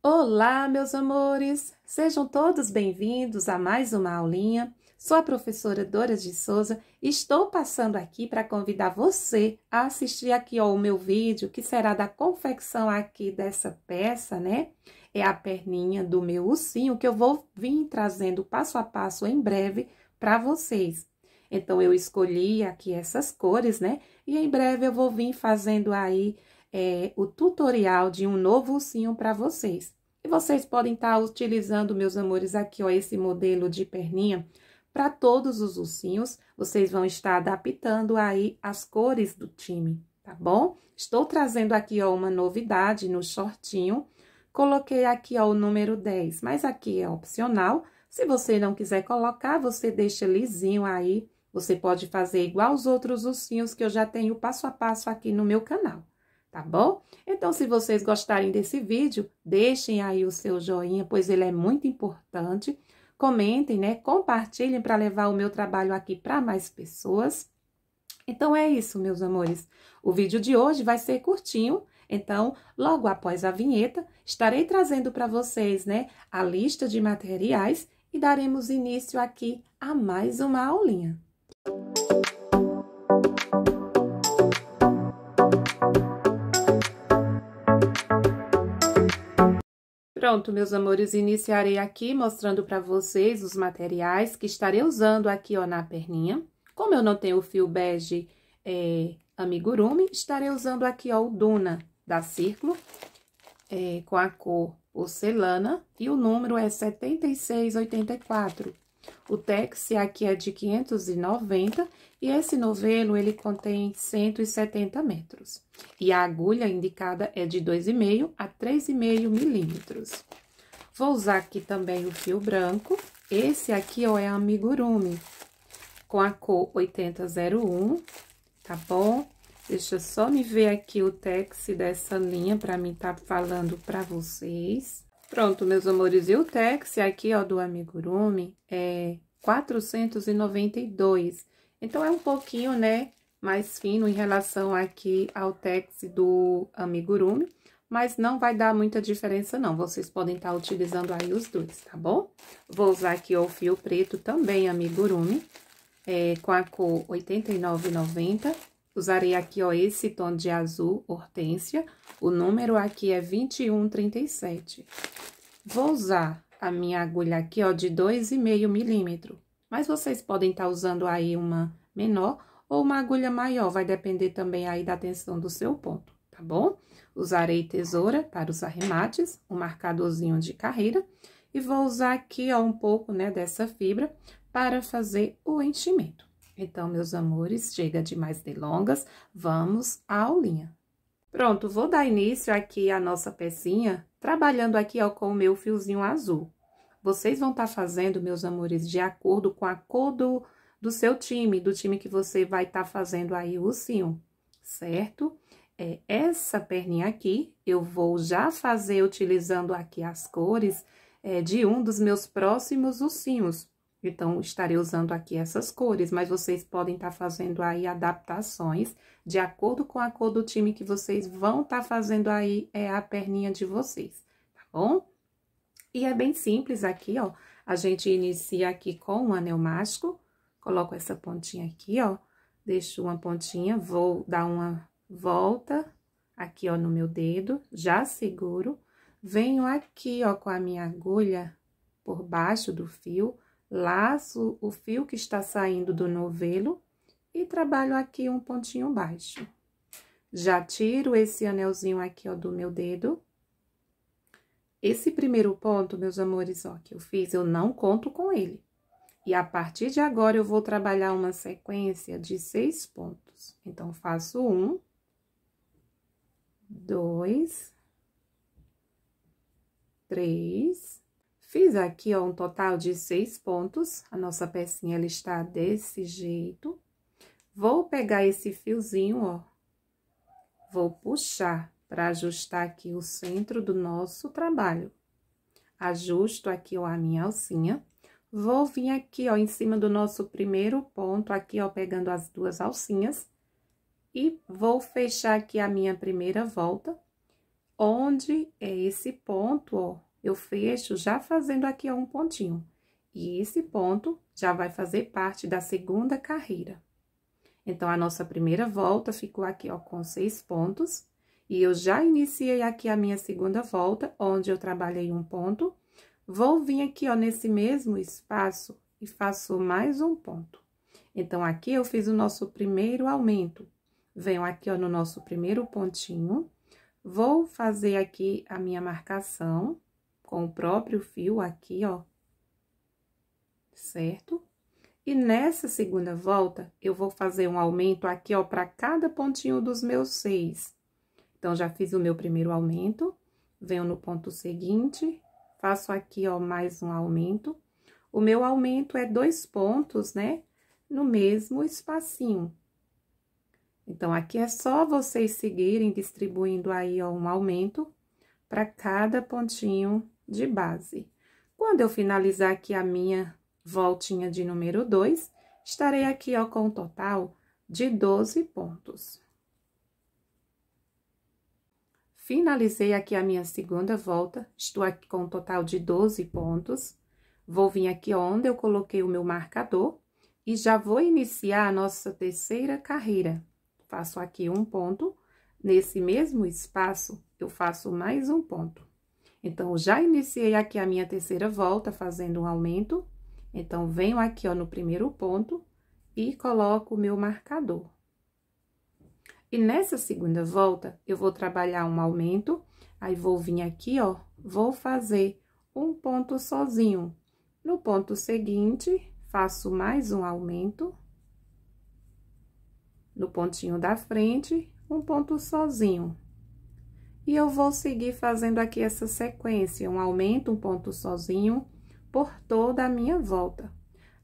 Olá, meus amores! Sejam todos bem-vindos a mais uma aulinha. Sou a professora Dora de Souza e estou passando aqui para convidar você a assistir aqui ó, o meu vídeo, que será da confecção aqui dessa peça, né? É a perninha do meu ursinho, que eu vou vir trazendo passo a passo em breve para vocês. Então, eu escolhi aqui essas cores, né? E em breve eu vou vir fazendo aí é, o tutorial de um novo ursinho para vocês. E vocês podem estar tá utilizando, meus amores, aqui, ó, esse modelo de perninha para todos os ursinhos. Vocês vão estar adaptando aí as cores do time, tá bom? Estou trazendo aqui, ó, uma novidade no shortinho. Coloquei aqui, ó, o número 10, mas aqui é opcional. Se você não quiser colocar, você deixa lisinho aí. Você pode fazer igual os outros ursinhos que eu já tenho passo a passo aqui no meu canal tá bom? Então, se vocês gostarem desse vídeo, deixem aí o seu joinha, pois ele é muito importante. Comentem, né? Compartilhem para levar o meu trabalho aqui para mais pessoas. Então, é isso, meus amores. O vídeo de hoje vai ser curtinho, então, logo após a vinheta, estarei trazendo para vocês, né, a lista de materiais e daremos início aqui a mais uma aulinha. Música Pronto, meus amores, iniciarei aqui mostrando para vocês os materiais que estarei usando aqui, ó, na perninha. Como eu não tenho o fio bege é, amigurumi, estarei usando aqui, ó, o Duna da Círculo, é, com a cor porcelana, e o número é 7684. O tex aqui é de 590 e esse novelo, ele contém 170 metros. E a agulha indicada é de 2,5 a 3,5 milímetros. Vou usar aqui também o fio branco. Esse aqui, ó, é amigurumi, com a cor 8001, tá bom? Deixa eu só me ver aqui o tex dessa linha para mim tá falando para vocês. Pronto, meus amores, e o tex aqui, ó, do amigurumi é 492 então, é um pouquinho, né, mais fino em relação aqui ao tex do amigurumi, mas não vai dar muita diferença não, vocês podem estar tá utilizando aí os dois, tá bom? Vou usar aqui o fio preto também amigurumi, é, com a cor 89,90, usarei aqui, ó, esse tom de azul hortênsia, o número aqui é 2137. Vou usar a minha agulha aqui, ó, de 2,5 milímetro, mas vocês podem estar tá usando aí uma menor ou uma agulha maior, vai depender também aí da tensão do seu ponto, tá bom? Usarei tesoura para os arremates, um marcadorzinho de carreira, e vou usar aqui, ó, um pouco, né, dessa fibra para fazer o enchimento. Então, meus amores, chega de mais delongas, vamos à aulinha. Pronto, vou dar início aqui à nossa pecinha, trabalhando aqui, ó, com o meu fiozinho azul. Vocês vão estar tá fazendo, meus amores, de acordo com a cor do, do seu time, do time que você vai estar tá fazendo aí o cio, certo? É, essa perninha aqui, eu vou já fazer utilizando aqui as cores é, de um dos meus próximos ursinhos. Então, estarei usando aqui essas cores, mas vocês podem estar tá fazendo aí adaptações de acordo com a cor do time que vocês vão estar tá fazendo aí é a perninha de vocês, tá bom? E é bem simples aqui, ó. A gente inicia aqui com um anel mágico, coloco essa pontinha aqui, ó. Deixo uma pontinha, vou dar uma volta aqui, ó, no meu dedo, já seguro. Venho aqui, ó, com a minha agulha por baixo do fio, laço o fio que está saindo do novelo e trabalho aqui um pontinho baixo. Já tiro esse anelzinho aqui, ó, do meu dedo esse primeiro ponto, meus amores, ó, que eu fiz, eu não conto com ele. E a partir de agora, eu vou trabalhar uma sequência de seis pontos. Então, faço um, dois, três. Fiz aqui, ó, um total de seis pontos. A nossa pecinha, ela está desse jeito. Vou pegar esse fiozinho, ó. Vou puxar para ajustar aqui o centro do nosso trabalho. Ajusto aqui, ó, a minha alcinha. Vou vir aqui, ó, em cima do nosso primeiro ponto, aqui, ó, pegando as duas alcinhas. E vou fechar aqui a minha primeira volta, onde é esse ponto, ó, eu fecho já fazendo aqui, ó, um pontinho. E esse ponto já vai fazer parte da segunda carreira. Então, a nossa primeira volta ficou aqui, ó, com seis pontos. E eu já iniciei aqui a minha segunda volta, onde eu trabalhei um ponto. Vou vir aqui, ó, nesse mesmo espaço e faço mais um ponto. Então, aqui eu fiz o nosso primeiro aumento. Venho aqui, ó, no nosso primeiro pontinho. Vou fazer aqui a minha marcação com o próprio fio aqui, ó. Certo? E nessa segunda volta, eu vou fazer um aumento aqui, ó, para cada pontinho dos meus seis. Então, já fiz o meu primeiro aumento, venho no ponto seguinte, faço aqui, ó, mais um aumento. O meu aumento é dois pontos, né, no mesmo espacinho. Então, aqui é só vocês seguirem distribuindo aí, ó, um aumento para cada pontinho de base. Quando eu finalizar aqui a minha voltinha de número 2, estarei aqui, ó, com um total de 12 pontos. Finalizei aqui a minha segunda volta, estou aqui com um total de 12 pontos. Vou vir aqui onde eu coloquei o meu marcador e já vou iniciar a nossa terceira carreira. Faço aqui um ponto, nesse mesmo espaço eu faço mais um ponto. Então, já iniciei aqui a minha terceira volta fazendo um aumento. Então, venho aqui, ó, no primeiro ponto e coloco o meu marcador. E nessa segunda volta, eu vou trabalhar um aumento, aí vou vir aqui, ó, vou fazer um ponto sozinho. No ponto seguinte, faço mais um aumento. No pontinho da frente, um ponto sozinho. E eu vou seguir fazendo aqui essa sequência, um aumento, um ponto sozinho, por toda a minha volta.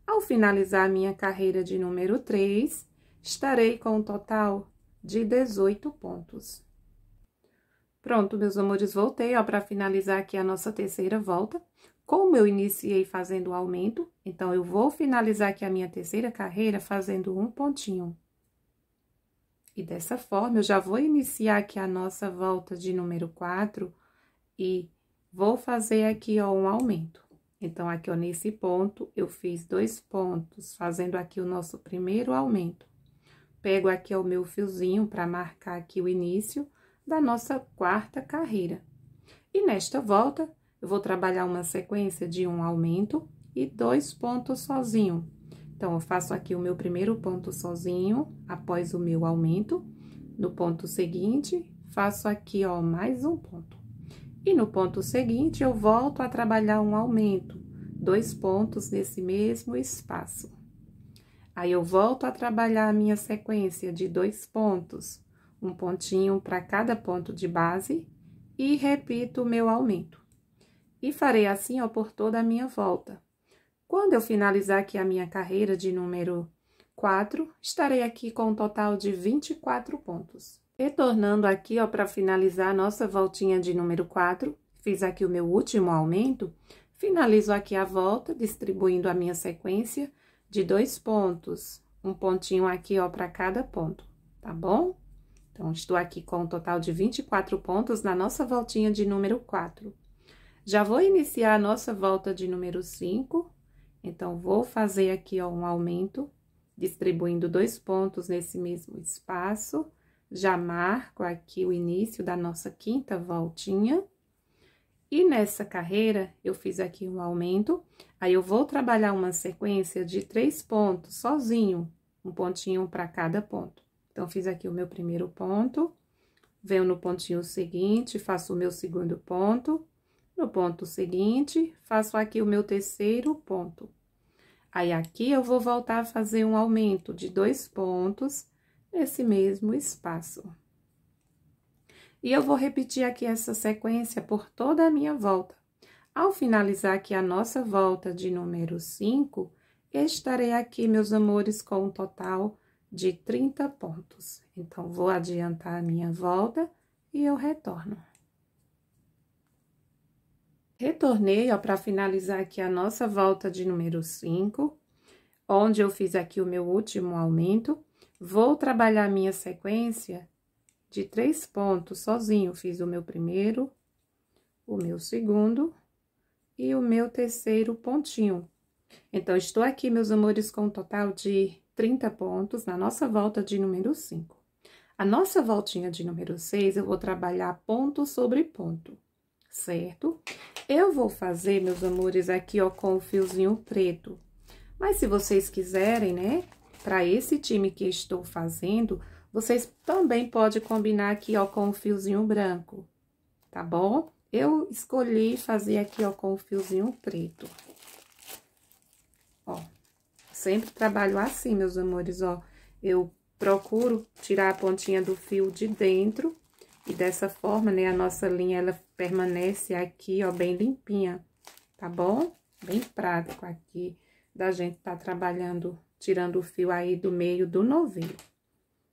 Ao finalizar a minha carreira de número 3, estarei com um total de 18 pontos. Pronto, meus amores, voltei, ó, para finalizar aqui a nossa terceira volta. Como eu iniciei fazendo o aumento, então, eu vou finalizar aqui a minha terceira carreira fazendo um pontinho. E dessa forma, eu já vou iniciar aqui a nossa volta de número 4 e vou fazer aqui, ó, um aumento. Então, aqui, ó, nesse ponto, eu fiz dois pontos, fazendo aqui o nosso primeiro aumento. Pego aqui o meu fiozinho para marcar aqui o início da nossa quarta carreira. E nesta volta, eu vou trabalhar uma sequência de um aumento e dois pontos sozinho. Então, eu faço aqui o meu primeiro ponto sozinho, após o meu aumento. No ponto seguinte, faço aqui, ó, mais um ponto. E no ponto seguinte, eu volto a trabalhar um aumento, dois pontos nesse mesmo espaço. Aí, eu volto a trabalhar a minha sequência de dois pontos, um pontinho para cada ponto de base, e repito o meu aumento. E farei assim, ó, por toda a minha volta. Quando eu finalizar aqui a minha carreira de número 4, estarei aqui com um total de 24 pontos. Retornando aqui, ó, para finalizar a nossa voltinha de número 4, fiz aqui o meu último aumento, finalizo aqui a volta, distribuindo a minha sequência, de dois pontos, um pontinho aqui, ó, para cada ponto, tá bom? Então, estou aqui com um total de 24 pontos na nossa voltinha de número 4. Já vou iniciar a nossa volta de número 5, então, vou fazer aqui, ó, um aumento, distribuindo dois pontos nesse mesmo espaço. Já marco aqui o início da nossa quinta voltinha. E nessa carreira, eu fiz aqui um aumento. Aí, eu vou trabalhar uma sequência de três pontos sozinho, um pontinho para cada ponto. Então, fiz aqui o meu primeiro ponto, venho no pontinho seguinte, faço o meu segundo ponto, no ponto seguinte, faço aqui o meu terceiro ponto. Aí, aqui eu vou voltar a fazer um aumento de dois pontos nesse mesmo espaço. E eu vou repetir aqui essa sequência por toda a minha volta. Ao finalizar aqui a nossa volta de número 5, estarei aqui, meus amores, com um total de 30 pontos. Então, vou adiantar a minha volta e eu retorno. Retornei, ó, para finalizar aqui a nossa volta de número 5, onde eu fiz aqui o meu último aumento. Vou trabalhar minha sequência de três pontos sozinho. Fiz o meu primeiro, o meu segundo e o meu terceiro pontinho. Então, estou aqui, meus amores, com um total de 30 pontos na nossa volta de número 5. A nossa voltinha de número 6, eu vou trabalhar ponto sobre ponto, certo? Eu vou fazer, meus amores, aqui, ó, com o fiozinho preto. Mas se vocês quiserem, né, para esse time que estou fazendo, vocês também podem combinar aqui, ó, com o fiozinho branco, tá bom? Eu escolhi fazer aqui, ó, com o fiozinho preto. Ó, sempre trabalho assim, meus amores, ó. Eu procuro tirar a pontinha do fio de dentro e dessa forma, né, a nossa linha, ela permanece aqui, ó, bem limpinha, tá bom? Bem prático aqui da gente tá trabalhando, tirando o fio aí do meio do novilho.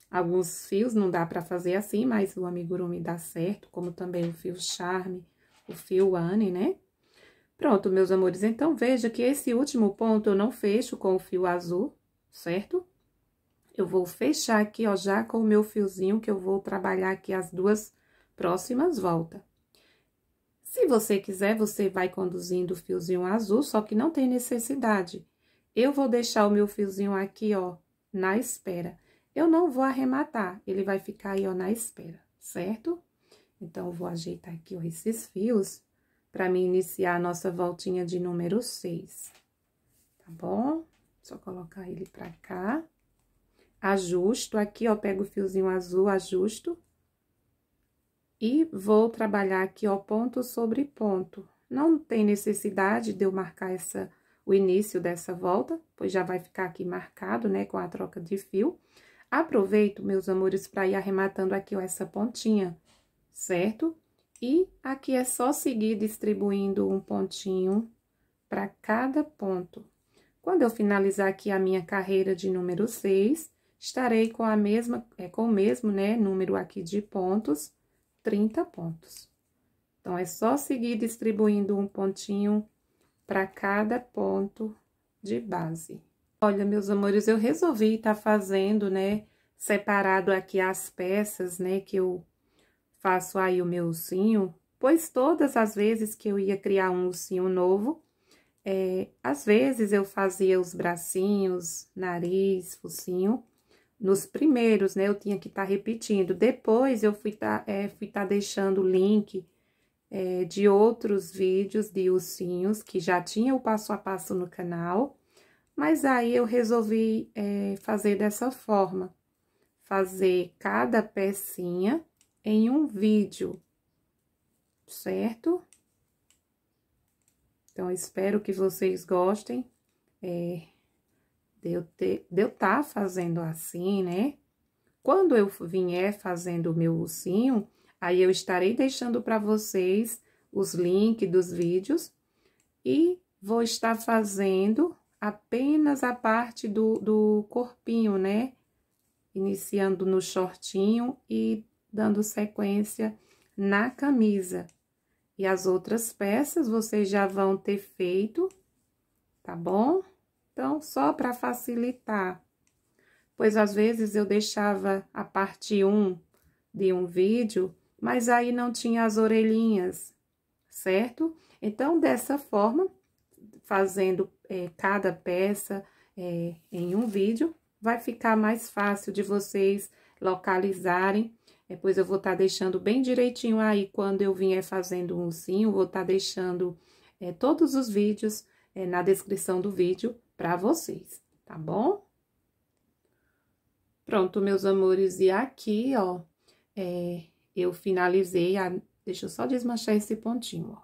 Alguns fios não dá pra fazer assim, mas o amigurumi dá certo, como também o fio charme, o fio Anne, né? Pronto, meus amores, então veja que esse último ponto eu não fecho com o fio azul, certo? Eu vou fechar aqui, ó, já com o meu fiozinho, que eu vou trabalhar aqui as duas próximas voltas. Se você quiser, você vai conduzindo o fiozinho azul, só que não tem necessidade. Eu vou deixar o meu fiozinho aqui, ó, na espera. Eu não vou arrematar, ele vai ficar aí, ó, na espera, certo? Então, eu vou ajeitar aqui esses fios para mim iniciar a nossa voltinha de número 6, tá bom? Só colocar ele para cá. Ajusto aqui, ó, pego o fiozinho azul, ajusto. E vou trabalhar aqui, ó, ponto sobre ponto. Não tem necessidade de eu marcar essa, o início dessa volta, pois já vai ficar aqui marcado, né, com a troca de fio. Aproveito, meus amores, para ir arrematando aqui, ó, essa pontinha certo? E aqui é só seguir distribuindo um pontinho para cada ponto. Quando eu finalizar aqui a minha carreira de número 6, estarei com a mesma, é, com o mesmo, né, número aqui de pontos, 30 pontos. Então, é só seguir distribuindo um pontinho para cada ponto de base. Olha, meus amores, eu resolvi estar tá fazendo, né, separado aqui as peças, né, que eu faço aí o meu ursinho, pois todas as vezes que eu ia criar um ursinho novo, é, às vezes eu fazia os bracinhos, nariz, focinho, nos primeiros, né, eu tinha que estar tá repetindo. Depois eu fui tá, é, fui tá deixando o link é, de outros vídeos de ursinhos que já tinha o passo a passo no canal, mas aí eu resolvi é, fazer dessa forma, fazer cada pecinha em um vídeo, certo? Então, espero que vocês gostem é, de eu eu tá fazendo assim, né? Quando eu vier fazendo o meu ursinho, aí eu estarei deixando para vocês os links dos vídeos e vou estar fazendo apenas a parte do, do corpinho, né? Iniciando no shortinho e dando sequência na camisa. E as outras peças vocês já vão ter feito, tá bom? Então, só para facilitar, pois às vezes eu deixava a parte 1 de um vídeo, mas aí não tinha as orelhinhas, certo? Então, dessa forma, fazendo é, cada peça é, em um vídeo, vai ficar mais fácil de vocês localizarem depois eu vou estar tá deixando bem direitinho aí quando eu vier fazendo um ursinho, vou estar tá deixando é, todos os vídeos é, na descrição do vídeo para vocês, tá bom? Pronto, meus amores, e aqui, ó, é, eu finalizei a... Deixa eu só desmanchar esse pontinho, ó.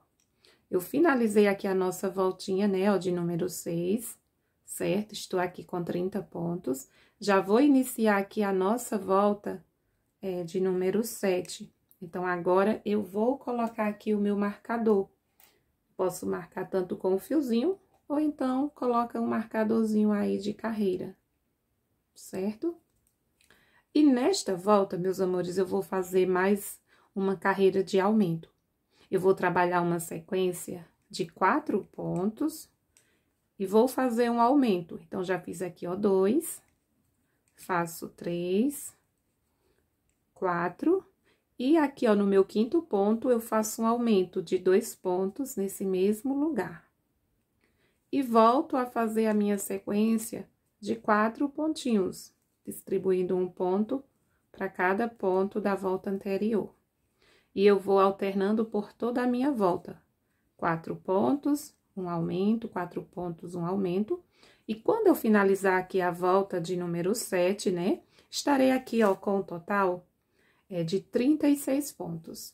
Eu finalizei aqui a nossa voltinha, né, ó, de número 6, certo? Estou aqui com 30 pontos. Já vou iniciar aqui a nossa volta é, de número 7. Então, agora eu vou colocar aqui o meu marcador. Posso marcar tanto com o fiozinho, ou então coloca um marcadorzinho aí de carreira, certo? E nesta volta, meus amores, eu vou fazer mais uma carreira de aumento. Eu vou trabalhar uma sequência de quatro pontos e vou fazer um aumento. Então, já fiz aqui, ó, dois, faço três, quatro. E aqui, ó, no meu quinto ponto, eu faço um aumento de dois pontos nesse mesmo lugar. E volto a fazer a minha sequência de quatro pontinhos, distribuindo um ponto para cada ponto da volta anterior. E eu vou alternando por toda a minha volta. Quatro pontos, um aumento, quatro pontos, um aumento. E quando eu finalizar aqui a volta de número 7, né, estarei aqui, ó, com o total é de 36 pontos.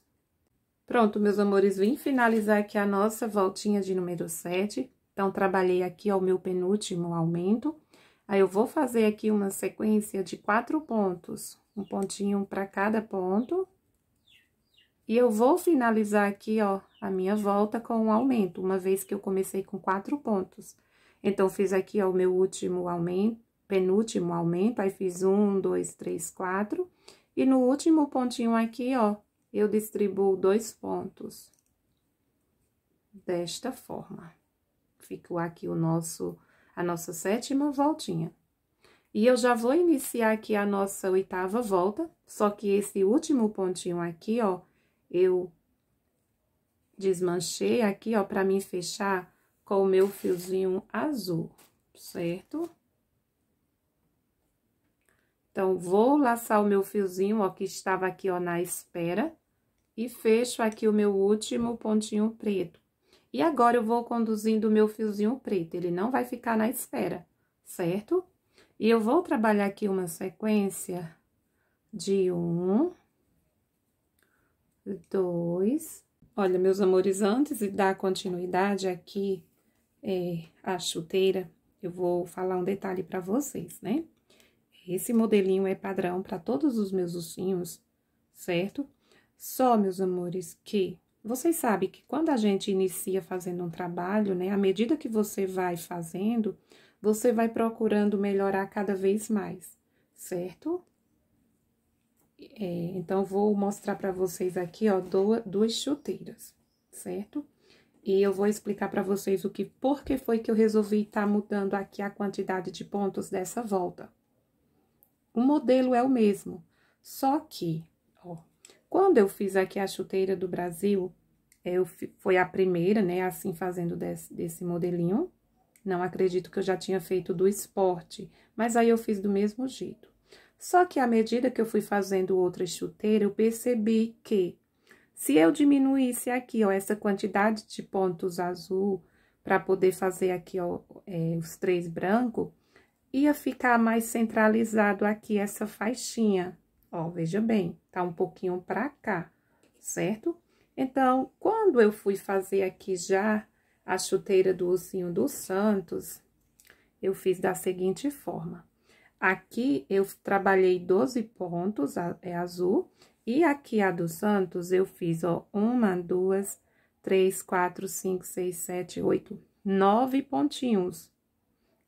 Pronto, meus amores, vim finalizar aqui a nossa voltinha de número 7. Então, trabalhei aqui ao meu penúltimo aumento. Aí, eu vou fazer aqui uma sequência de quatro pontos, um pontinho para cada ponto. E eu vou finalizar aqui, ó, a minha volta com um aumento, uma vez que eu comecei com quatro pontos. Então, fiz aqui, ó, o meu último aumento, penúltimo aumento, aí fiz um, dois, três, quatro, e no último pontinho aqui, ó, eu distribuo dois pontos. Desta forma. Ficou aqui o nosso, a nossa sétima voltinha. E eu já vou iniciar aqui a nossa oitava volta, só que esse último pontinho aqui, ó, eu desmanchei aqui, ó, pra mim fechar com o meu fiozinho azul, certo? Então, vou laçar o meu fiozinho, ó, que estava aqui, ó, na espera. E fecho aqui o meu último pontinho preto. E agora, eu vou conduzindo o meu fiozinho preto, ele não vai ficar na espera, certo? E eu vou trabalhar aqui uma sequência de um, dois... Olha, meus amores, antes de dar continuidade aqui é, à chuteira, eu vou falar um detalhe para vocês, né? Esse modelinho é padrão para todos os meus ursinhos, certo? Só, meus amores, que vocês sabem que quando a gente inicia fazendo um trabalho, né, à medida que você vai fazendo, você vai procurando melhorar cada vez mais, certo? É, então, vou mostrar para vocês aqui, ó, duas chuteiras, certo? E eu vou explicar para vocês o que, por que foi que eu resolvi estar tá mudando aqui a quantidade de pontos dessa volta, o modelo é o mesmo, só que, ó, quando eu fiz aqui a chuteira do Brasil, é, eu foi a primeira, né, assim fazendo desse, desse modelinho. Não acredito que eu já tinha feito do esporte, mas aí eu fiz do mesmo jeito. Só que à medida que eu fui fazendo outra chuteira, eu percebi que se eu diminuísse aqui, ó, essa quantidade de pontos azul para poder fazer aqui, ó, é, os três brancos, ia ficar mais centralizado aqui essa faixinha. Ó, veja bem, tá um pouquinho pra cá, certo? Então, quando eu fui fazer aqui já a chuteira do ursinho dos santos, eu fiz da seguinte forma. Aqui, eu trabalhei 12 pontos, é azul, e aqui a dos santos, eu fiz, ó, uma, duas, três, quatro, cinco, seis, sete, oito, nove pontinhos.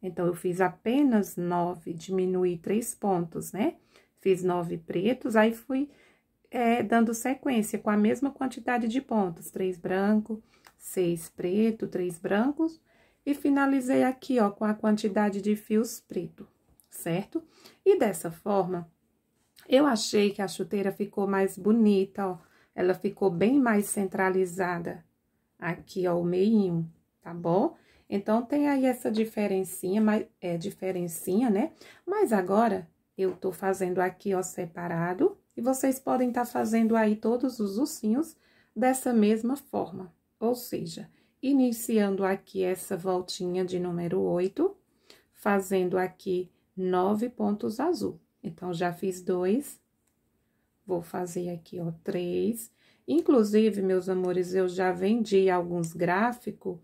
Então, eu fiz apenas nove, diminui três pontos, né? Fiz nove pretos, aí fui é, dando sequência com a mesma quantidade de pontos. Três branco, seis preto, três brancos. E finalizei aqui, ó, com a quantidade de fios preto, certo? E dessa forma, eu achei que a chuteira ficou mais bonita, ó. Ela ficou bem mais centralizada aqui, ó, o meinho, tá bom? Então, tem aí essa diferencinha, mas, é, diferencinha, né? Mas agora, eu tô fazendo aqui, ó, separado, e vocês podem estar tá fazendo aí todos os ursinhos dessa mesma forma. Ou seja, iniciando aqui essa voltinha de número 8, fazendo aqui nove pontos azul. Então, já fiz dois, vou fazer aqui, ó, três. Inclusive, meus amores, eu já vendi alguns gráficos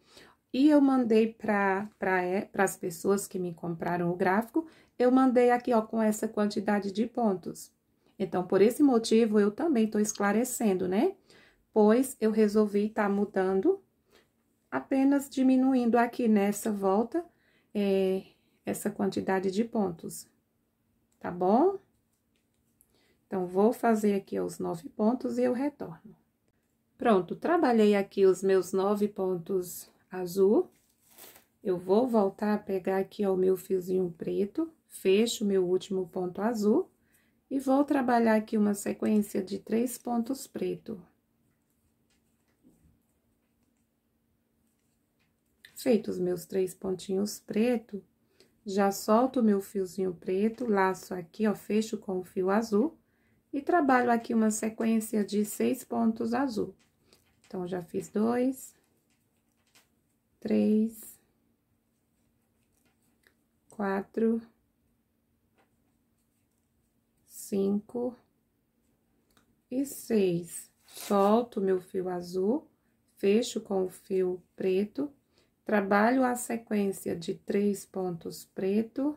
e eu mandei para é, as pessoas que me compraram o gráfico, eu mandei aqui, ó, com essa quantidade de pontos. Então, por esse motivo, eu também estou esclarecendo, né? Pois eu resolvi estar tá mudando, apenas diminuindo aqui nessa volta é, essa quantidade de pontos, tá bom? Então, vou fazer aqui os nove pontos e eu retorno. Pronto, trabalhei aqui os meus nove pontos azul. Eu vou voltar a pegar aqui, ó, o meu fiozinho preto, fecho o meu último ponto azul. E vou trabalhar aqui uma sequência de três pontos preto. Feitos meus três pontinhos preto, já solto o meu fiozinho preto, laço aqui, ó, fecho com o fio azul e trabalho aqui uma sequência de seis pontos azul. Então, já fiz dois, três, quatro, cinco e seis. Solto meu fio azul, fecho com o fio preto, trabalho a sequência de três pontos preto.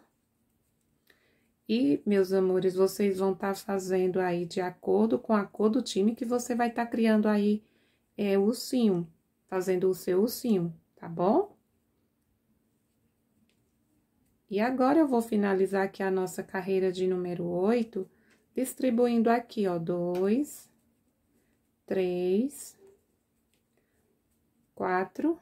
E, meus amores, vocês vão estar tá fazendo aí de acordo com a cor do time que você vai estar tá criando aí é, ursinho, fazendo o seu ursinho tá bom? E agora eu vou finalizar aqui a nossa carreira de número 8, distribuindo aqui, ó, 2, 3, 4.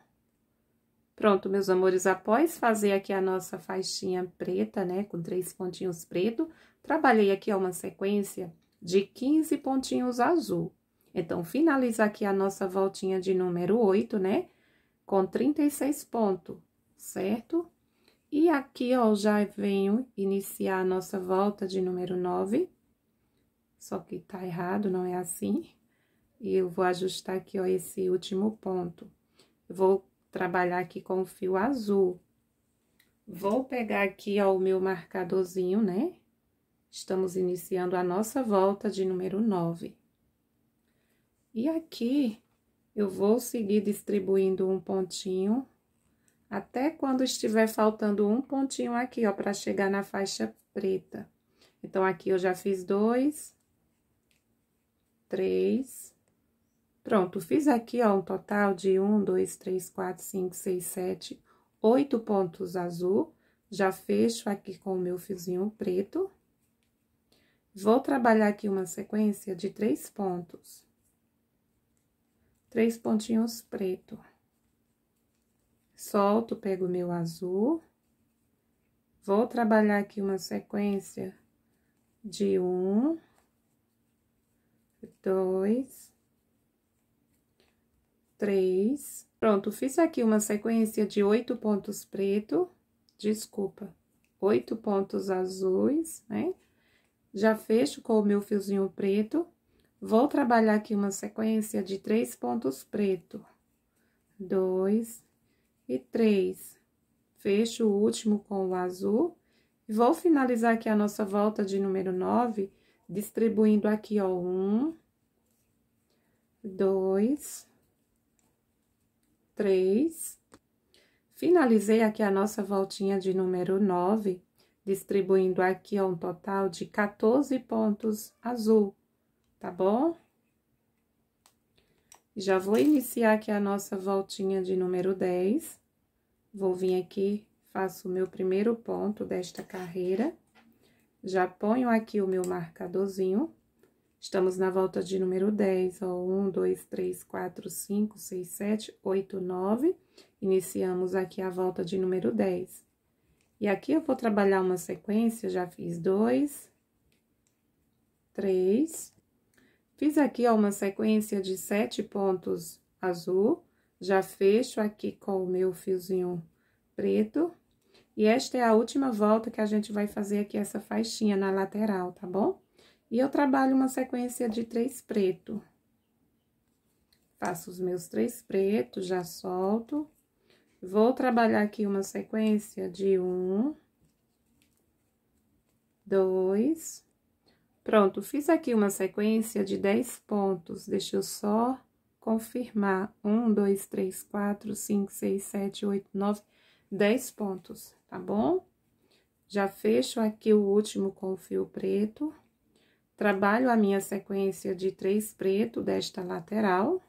Pronto, meus amores, após fazer aqui a nossa faixinha preta, né, com três pontinhos preto, trabalhei aqui ó, uma sequência de 15 pontinhos azul. Então, finalizar aqui a nossa voltinha de número 8, né? com 36 pontos, certo? E aqui, ó, já venho iniciar a nossa volta de número 9, só que tá errado, não é assim. E eu vou ajustar aqui, ó, esse último ponto. Vou trabalhar aqui com o fio azul. Vou pegar aqui, ó, o meu marcadorzinho, né? Estamos iniciando a nossa volta de número 9. E aqui, eu vou seguir distribuindo um pontinho até quando estiver faltando um pontinho aqui, ó, para chegar na faixa preta. Então, aqui eu já fiz dois, três, pronto. Fiz aqui, ó, um total de um, dois, três, quatro, cinco, seis, sete, oito pontos azul. Já fecho aqui com o meu fiozinho preto. Vou trabalhar aqui uma sequência de três pontos três pontinhos preto. Solto, pego o meu azul. Vou trabalhar aqui uma sequência de um, dois, três. Pronto, fiz aqui uma sequência de oito pontos preto, desculpa, oito pontos azuis, né? Já fecho com o meu fiozinho preto, Vou trabalhar aqui uma sequência de três pontos preto. Dois e três. Fecho o último com o azul. E vou finalizar aqui a nossa volta de número nove, distribuindo aqui, ó, um, dois, três. Finalizei aqui a nossa voltinha de número nove, distribuindo aqui, ó, um total de 14 pontos azul tá bom? Já vou iniciar aqui a nossa voltinha de número 10. Vou vir aqui, faço o meu primeiro ponto desta carreira. Já ponho aqui o meu marcadorzinho. Estamos na volta de número 10, ó, 1, 2, 3, 4, 5, 6, 7, 8, 9. Iniciamos aqui a volta de número 10. E aqui eu vou trabalhar uma sequência, já fiz dois, três, Fiz aqui, ó, uma sequência de sete pontos azul, já fecho aqui com o meu fiozinho preto. E esta é a última volta que a gente vai fazer aqui essa faixinha na lateral, tá bom? E eu trabalho uma sequência de três preto. Faço os meus três pretos, já solto. Vou trabalhar aqui uma sequência de um, dois, Pronto, fiz aqui uma sequência de 10 pontos, deixa eu só confirmar. 1, 2, 3, 4, 5, 6, 7, 8, 9, 10 pontos, tá bom? Já fecho aqui o último com o fio preto. Trabalho a minha sequência de três preto desta lateral.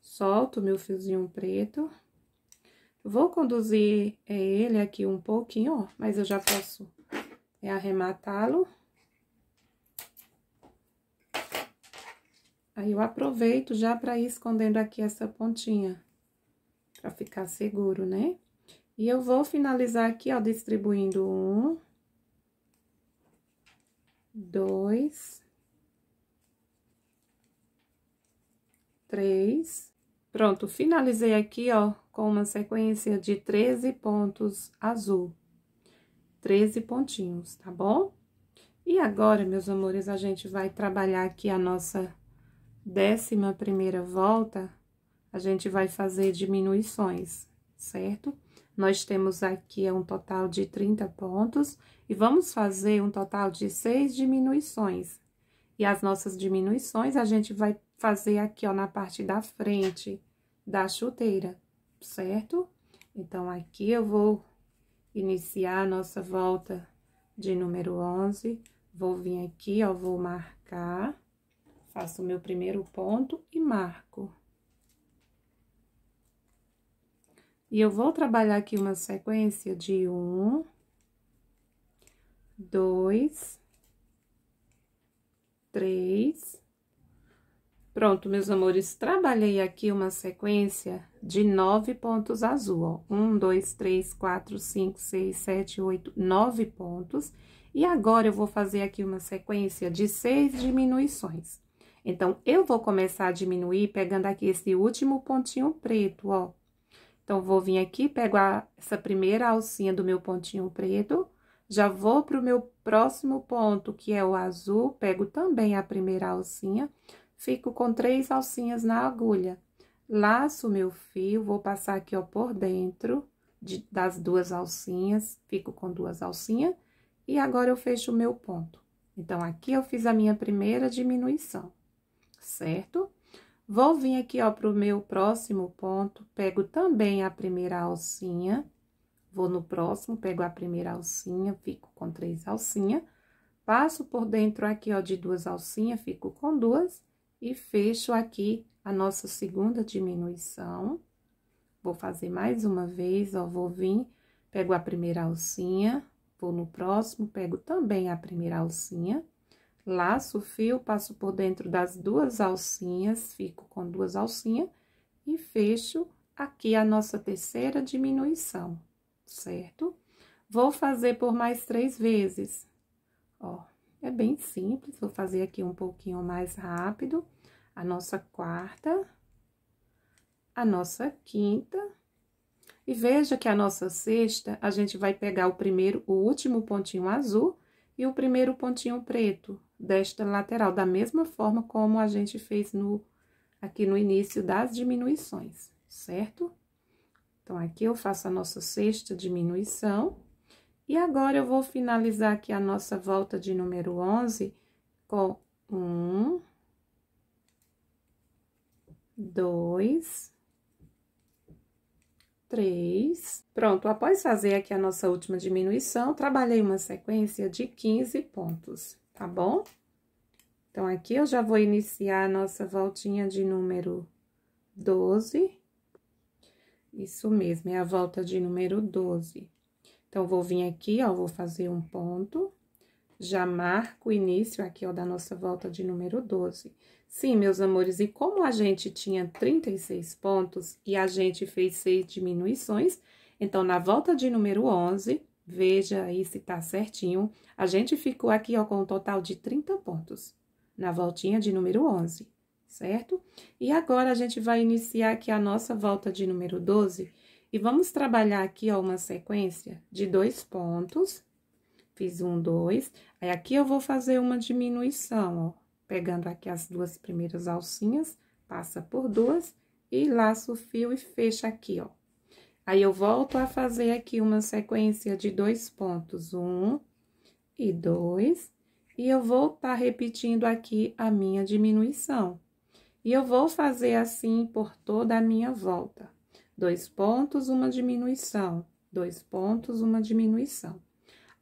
Solto meu fiozinho preto. Vou conduzir eh, ele aqui um pouquinho, ó, mas eu já posso arrematá-lo. Aí, eu aproveito já para ir escondendo aqui essa pontinha, para ficar seguro, né? E eu vou finalizar aqui, ó, distribuindo um, dois, três. Pronto, finalizei aqui, ó, com uma sequência de 13 pontos azul. 13 pontinhos, tá bom? E agora, meus amores, a gente vai trabalhar aqui a nossa décima primeira volta, a gente vai fazer diminuições, certo? Nós temos aqui um total de 30 pontos e vamos fazer um total de seis diminuições. E as nossas diminuições a gente vai fazer aqui, ó, na parte da frente da chuteira, certo? Então, aqui eu vou iniciar a nossa volta de número 11. Vou vir aqui, ó, vou marcar, faço o meu primeiro ponto e marco. E eu vou trabalhar aqui uma sequência de um, dois, três, Pronto, meus amores, trabalhei aqui uma sequência de nove pontos azul, ó. Um, dois, três, quatro, cinco, seis, sete, oito, nove pontos. E agora, eu vou fazer aqui uma sequência de seis diminuições. Então, eu vou começar a diminuir pegando aqui esse último pontinho preto, ó. Então, vou vir aqui, pego a, essa primeira alcinha do meu pontinho preto, já vou pro meu próximo ponto, que é o azul, pego também a primeira alcinha fico com três alcinhas na agulha. Laço meu fio, vou passar aqui, ó, por dentro de, das duas alcinhas, fico com duas alcinhas, e agora eu fecho o meu ponto. Então, aqui eu fiz a minha primeira diminuição, certo? Vou vir aqui, ó, pro meu próximo ponto, pego também a primeira alcinha, vou no próximo, pego a primeira alcinha, fico com três alcinhas, passo por dentro aqui, ó, de duas alcinhas, fico com duas, e fecho aqui a nossa segunda diminuição. Vou fazer mais uma vez, ó, vou vir, pego a primeira alcinha, vou no próximo, pego também a primeira alcinha, laço o fio, passo por dentro das duas alcinhas, fico com duas alcinhas e fecho aqui a nossa terceira diminuição, certo? Vou fazer por mais três vezes, ó. É bem simples, vou fazer aqui um pouquinho mais rápido. A nossa quarta, a nossa quinta. E veja que a nossa sexta, a gente vai pegar o primeiro, o último pontinho azul e o primeiro pontinho preto desta lateral, da mesma forma como a gente fez no aqui no início das diminuições, certo? Então, aqui eu faço a nossa sexta diminuição e agora, eu vou finalizar aqui a nossa volta de número 11 com um, dois, três. Pronto, após fazer aqui a nossa última diminuição, trabalhei uma sequência de 15 pontos, tá bom? Então, aqui eu já vou iniciar a nossa voltinha de número 12. Isso mesmo, é a volta de número 12. Então, vou vir aqui, ó, vou fazer um ponto, já marco o início aqui, ó, da nossa volta de número 12. Sim, meus amores, e como a gente tinha 36 pontos e a gente fez seis diminuições, então, na volta de número 11, veja aí se tá certinho, a gente ficou aqui, ó, com um total de 30 pontos, na voltinha de número 11, certo? E agora, a gente vai iniciar aqui a nossa volta de número 12, e vamos trabalhar aqui, ó, uma sequência de dois pontos. Fiz um, dois. Aí, aqui eu vou fazer uma diminuição, ó. Pegando aqui as duas primeiras alcinhas, passa por duas e laço o fio e fecha aqui, ó. Aí, eu volto a fazer aqui uma sequência de dois pontos, um e dois. E eu vou estar tá repetindo aqui a minha diminuição. E eu vou fazer assim por toda a minha volta dois pontos, uma diminuição, dois pontos, uma diminuição.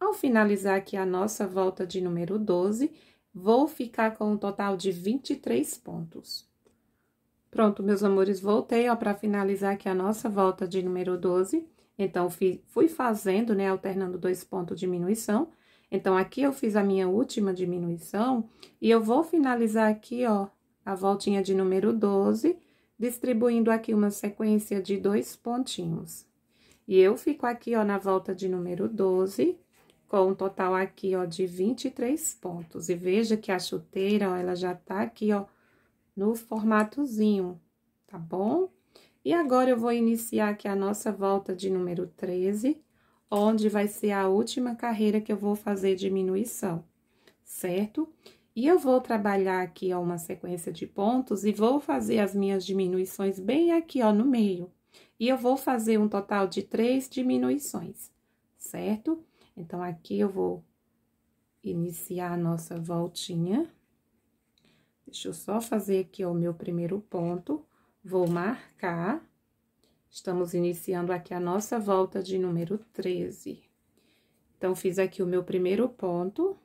Ao finalizar aqui a nossa volta de número 12, vou ficar com um total de 23 pontos. Pronto, meus amores, voltei, ó, para finalizar aqui a nossa volta de número 12. Então, fui fazendo, né, alternando dois pontos diminuição. Então, aqui eu fiz a minha última diminuição e eu vou finalizar aqui, ó, a voltinha de número 12 distribuindo aqui uma sequência de dois pontinhos. E eu fico aqui, ó, na volta de número 12, com um total aqui, ó, de 23 pontos. E veja que a chuteira, ó, ela já tá aqui, ó, no formatozinho, tá bom? E agora, eu vou iniciar aqui a nossa volta de número 13, onde vai ser a última carreira que eu vou fazer diminuição, certo? E eu vou trabalhar aqui, ó, uma sequência de pontos e vou fazer as minhas diminuições bem aqui, ó, no meio. E eu vou fazer um total de três diminuições, certo? Então, aqui eu vou iniciar a nossa voltinha. Deixa eu só fazer aqui, ó, o meu primeiro ponto. Vou marcar. Estamos iniciando aqui a nossa volta de número 13. Então, fiz aqui o meu primeiro ponto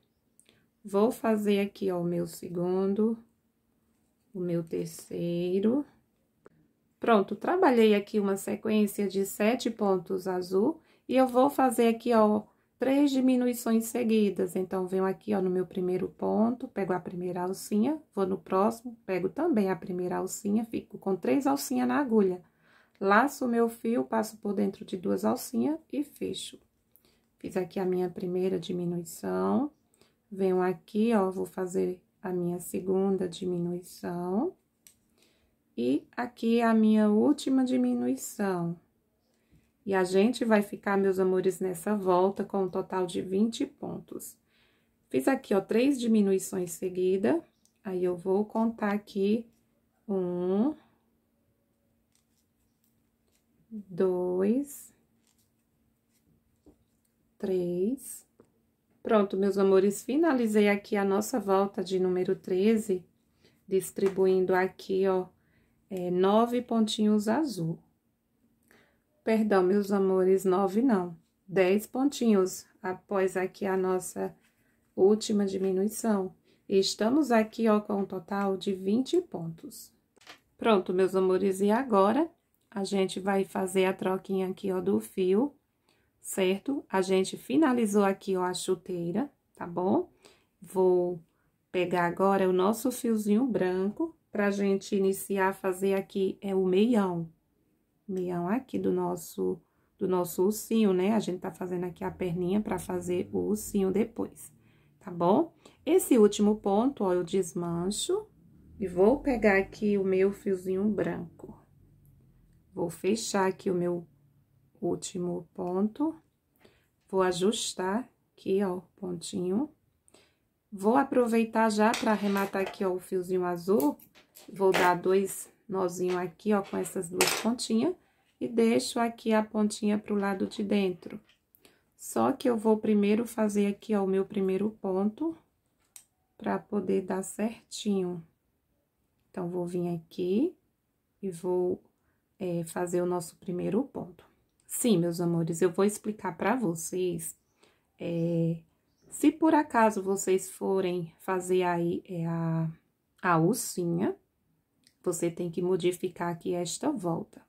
Vou fazer aqui, ó, o meu segundo, o meu terceiro. Pronto, trabalhei aqui uma sequência de sete pontos azul e eu vou fazer aqui, ó, três diminuições seguidas. Então, venho aqui, ó, no meu primeiro ponto, pego a primeira alcinha, vou no próximo, pego também a primeira alcinha, fico com três alcinhas na agulha. Laço o meu fio, passo por dentro de duas alcinhas e fecho. Fiz aqui a minha primeira diminuição. Venho aqui, ó, vou fazer a minha segunda diminuição. E aqui é a minha última diminuição. E a gente vai ficar, meus amores, nessa volta com um total de 20 pontos. Fiz aqui, ó, três diminuições seguida. Aí, eu vou contar aqui. Um. Dois. Três Pronto, meus amores, finalizei aqui a nossa volta de número 13, distribuindo aqui, ó, é, nove pontinhos azul. Perdão, meus amores, nove não, dez pontinhos após aqui a nossa última diminuição. estamos aqui, ó, com um total de 20 pontos. Pronto, meus amores, e agora a gente vai fazer a troquinha aqui, ó, do fio certo? A gente finalizou aqui, ó, a chuteira, tá bom? Vou pegar agora o nosso fiozinho branco pra gente iniciar a fazer aqui é o meião. Meião aqui do nosso do nosso ursinho, né? A gente tá fazendo aqui a perninha pra fazer o ursinho depois, tá bom? Esse último ponto, ó, eu desmancho e vou pegar aqui o meu fiozinho branco. Vou fechar aqui o meu último ponto, vou ajustar aqui, ó, o pontinho. Vou aproveitar já para arrematar aqui, ó, o fiozinho azul, vou dar dois nozinho aqui, ó, com essas duas pontinhas, e deixo aqui a pontinha pro lado de dentro. Só que eu vou primeiro fazer aqui, ó, o meu primeiro ponto, para poder dar certinho. Então, vou vir aqui e vou é, fazer o nosso primeiro ponto. Sim, meus amores, eu vou explicar para vocês. É, se por acaso vocês forem fazer aí é, a, a ursinha, você tem que modificar aqui esta volta.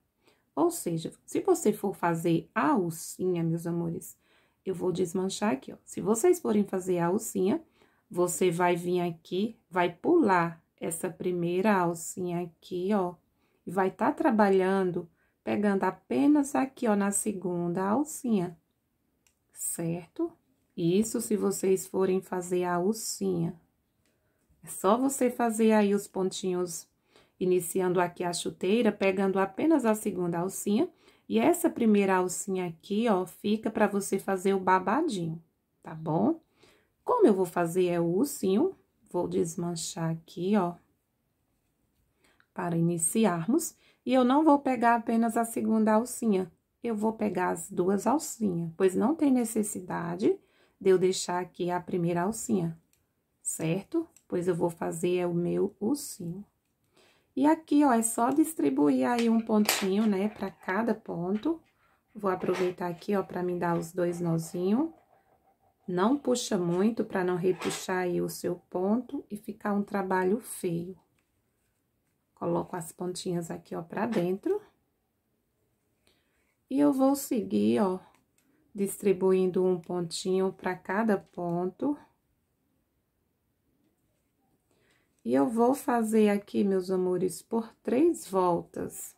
Ou seja, se você for fazer a alcinha, meus amores, eu vou desmanchar aqui, ó. Se vocês forem fazer a alcinha, você vai vir aqui, vai pular essa primeira alcinha aqui, ó. E vai estar tá trabalhando pegando apenas aqui, ó, na segunda alcinha, certo? Isso se vocês forem fazer a alcinha. É só você fazer aí os pontinhos, iniciando aqui a chuteira, pegando apenas a segunda alcinha. E essa primeira alcinha aqui, ó, fica para você fazer o babadinho, tá bom? Como eu vou fazer é o ursinho, vou desmanchar aqui, ó, para iniciarmos. E eu não vou pegar apenas a segunda alcinha, eu vou pegar as duas alcinhas, pois não tem necessidade de eu deixar aqui a primeira alcinha, certo? Pois eu vou fazer o meu ursinho. E aqui, ó, é só distribuir aí um pontinho, né, para cada ponto. Vou aproveitar aqui, ó, para me dar os dois nozinhos. Não puxa muito para não repuxar aí o seu ponto e ficar um trabalho feio. Coloco as pontinhas aqui, ó, pra dentro. E eu vou seguir, ó, distribuindo um pontinho para cada ponto. E eu vou fazer aqui, meus amores, por três voltas.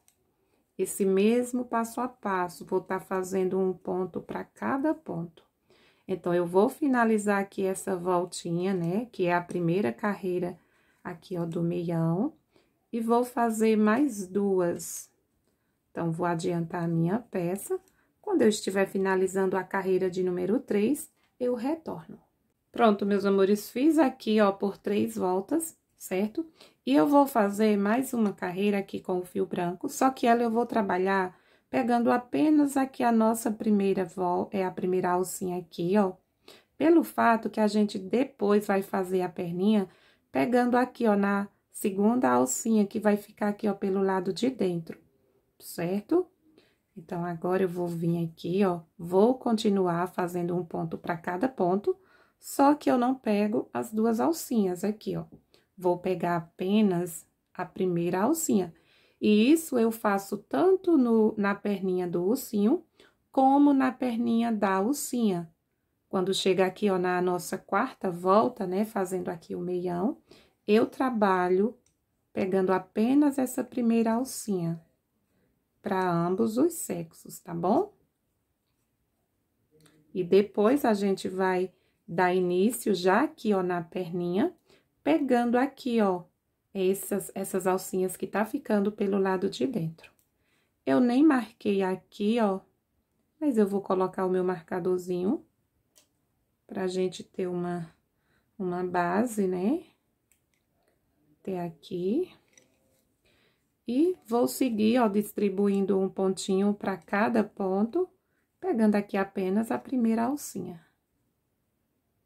Esse mesmo passo a passo, vou estar tá fazendo um ponto para cada ponto. Então, eu vou finalizar aqui essa voltinha, né, que é a primeira carreira aqui, ó, do meião e vou fazer mais duas. Então, vou adiantar a minha peça. Quando eu estiver finalizando a carreira de número 3, eu retorno. Pronto, meus amores, fiz aqui, ó, por três voltas, certo? E eu vou fazer mais uma carreira aqui com o fio branco, só que ela eu vou trabalhar pegando apenas aqui a nossa primeira volta, é a primeira alcinha aqui, ó. Pelo fato que a gente depois vai fazer a perninha pegando aqui, ó, na segunda alcinha que vai ficar aqui, ó, pelo lado de dentro, certo? Então, agora eu vou vir aqui, ó, vou continuar fazendo um ponto para cada ponto, só que eu não pego as duas alcinhas aqui, ó. Vou pegar apenas a primeira alcinha. E isso eu faço tanto no, na perninha do ursinho, como na perninha da alcinha. Quando chega aqui, ó, na nossa quarta volta, né, fazendo aqui o meião, eu trabalho pegando apenas essa primeira alcinha para ambos os sexos, tá bom? E depois a gente vai dar início já aqui, ó, na perninha, pegando aqui, ó, essas, essas alcinhas que tá ficando pelo lado de dentro. Eu nem marquei aqui, ó, mas eu vou colocar o meu marcadorzinho pra gente ter uma, uma base, né? até aqui. E vou seguir, ó, distribuindo um pontinho para cada ponto, pegando aqui apenas a primeira alcinha.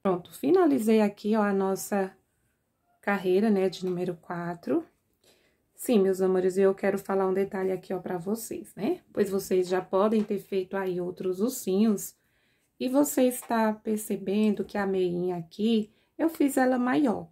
Pronto, finalizei aqui, ó, a nossa carreira, né, de número 4. Sim, meus amores, eu quero falar um detalhe aqui, ó, pra vocês, né? Pois vocês já podem ter feito aí outros ursinhos. E você está percebendo que a meinha aqui, eu fiz ela maior.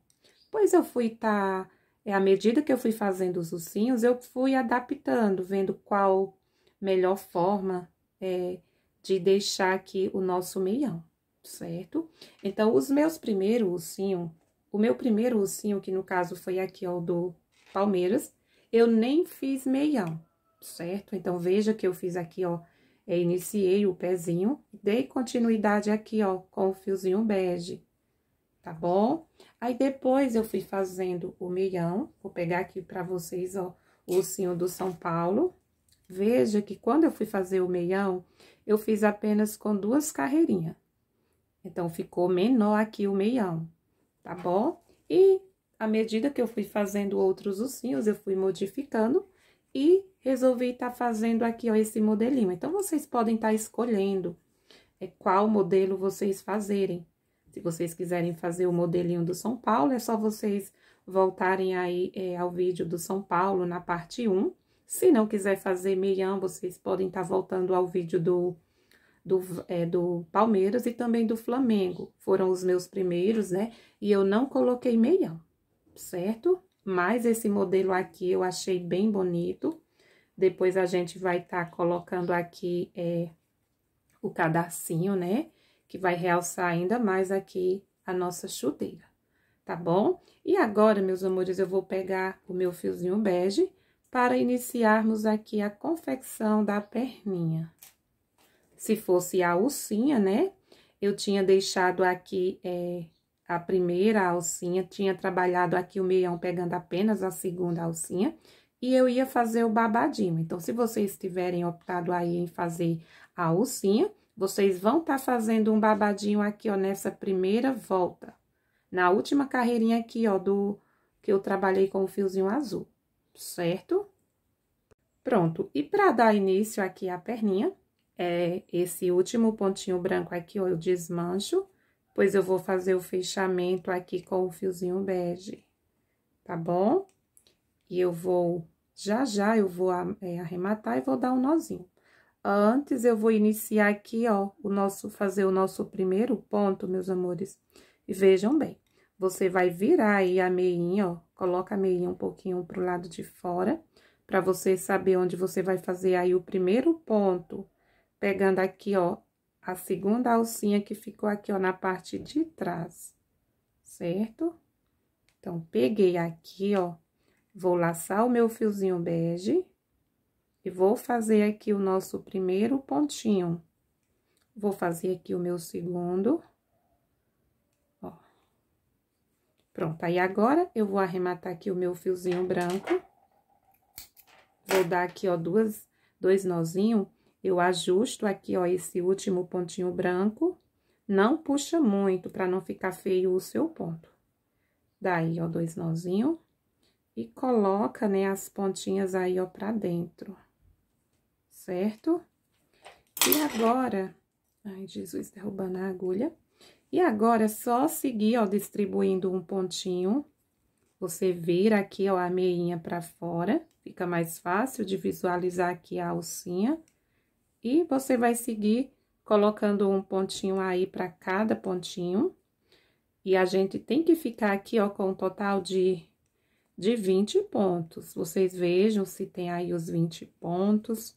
Pois eu fui tá e é, à medida que eu fui fazendo os ursinhos, eu fui adaptando, vendo qual melhor forma é, de deixar aqui o nosso meião, certo? Então, os meus primeiros ursinhos, o meu primeiro ursinho, que no caso foi aqui, ó, do Palmeiras, eu nem fiz meião, certo? Então, veja que eu fiz aqui, ó, é, iniciei o pezinho, dei continuidade aqui, ó, com o fiozinho bege, tá bom? Aí depois eu fui fazendo o meião, vou pegar aqui para vocês, ó, o ursinho do São Paulo. Veja que quando eu fui fazer o meião, eu fiz apenas com duas carreirinhas. Então, ficou menor aqui o meião, tá bom? E à medida que eu fui fazendo outros ursinhos, eu fui modificando e resolvi estar tá fazendo aqui, ó, esse modelinho. Então, vocês podem estar tá escolhendo é, qual modelo vocês fazerem, se vocês quiserem fazer o modelinho do São Paulo, é só vocês voltarem aí é, ao vídeo do São Paulo na parte 1. Se não quiser fazer meião vocês podem estar tá voltando ao vídeo do, do, é, do Palmeiras e também do Flamengo. Foram os meus primeiros, né? E eu não coloquei meião, certo? Mas esse modelo aqui eu achei bem bonito. Depois a gente vai estar tá colocando aqui é, o cadarcinho, né? que vai realçar ainda mais aqui a nossa chuteira, tá bom? E agora, meus amores, eu vou pegar o meu fiozinho bege para iniciarmos aqui a confecção da perninha. Se fosse a alcinha, né? Eu tinha deixado aqui é, a primeira alcinha, tinha trabalhado aqui o meião pegando apenas a segunda alcinha, e eu ia fazer o babadinho. Então, se vocês tiverem optado aí em fazer a alcinha, vocês vão estar tá fazendo um babadinho aqui, ó, nessa primeira volta. Na última carreirinha aqui, ó, do que eu trabalhei com o fiozinho azul, certo? Pronto, e para dar início aqui à perninha, é esse último pontinho branco aqui, ó, eu desmancho, pois eu vou fazer o fechamento aqui com o fiozinho bege, tá bom? E eu vou, já já eu vou é, arrematar e vou dar um nozinho. Antes, eu vou iniciar aqui, ó, o nosso, fazer o nosso primeiro ponto, meus amores. E vejam bem, você vai virar aí a meinha, ó, coloca a meinha um pouquinho pro lado de fora, para você saber onde você vai fazer aí o primeiro ponto, pegando aqui, ó, a segunda alcinha que ficou aqui, ó, na parte de trás, certo? Então, peguei aqui, ó, vou laçar o meu fiozinho bege, e vou fazer aqui o nosso primeiro pontinho. Vou fazer aqui o meu segundo. Ó. Pronto, aí agora eu vou arrematar aqui o meu fiozinho branco. Vou dar aqui, ó, duas, dois nozinhos. Eu ajusto aqui, ó, esse último pontinho branco. Não puxa muito, para não ficar feio o seu ponto. Daí, ó, dois nozinhos. E coloca, né, as pontinhas aí, ó, pra dentro certo? E agora, ai, Jesus, derrubando a agulha. E agora, é só seguir, ó, distribuindo um pontinho. Você vira aqui, ó, a meinha pra fora. Fica mais fácil de visualizar aqui a alcinha. E você vai seguir colocando um pontinho aí pra cada pontinho. E a gente tem que ficar aqui, ó, com um total de, de 20 pontos. Vocês vejam se tem aí os 20 pontos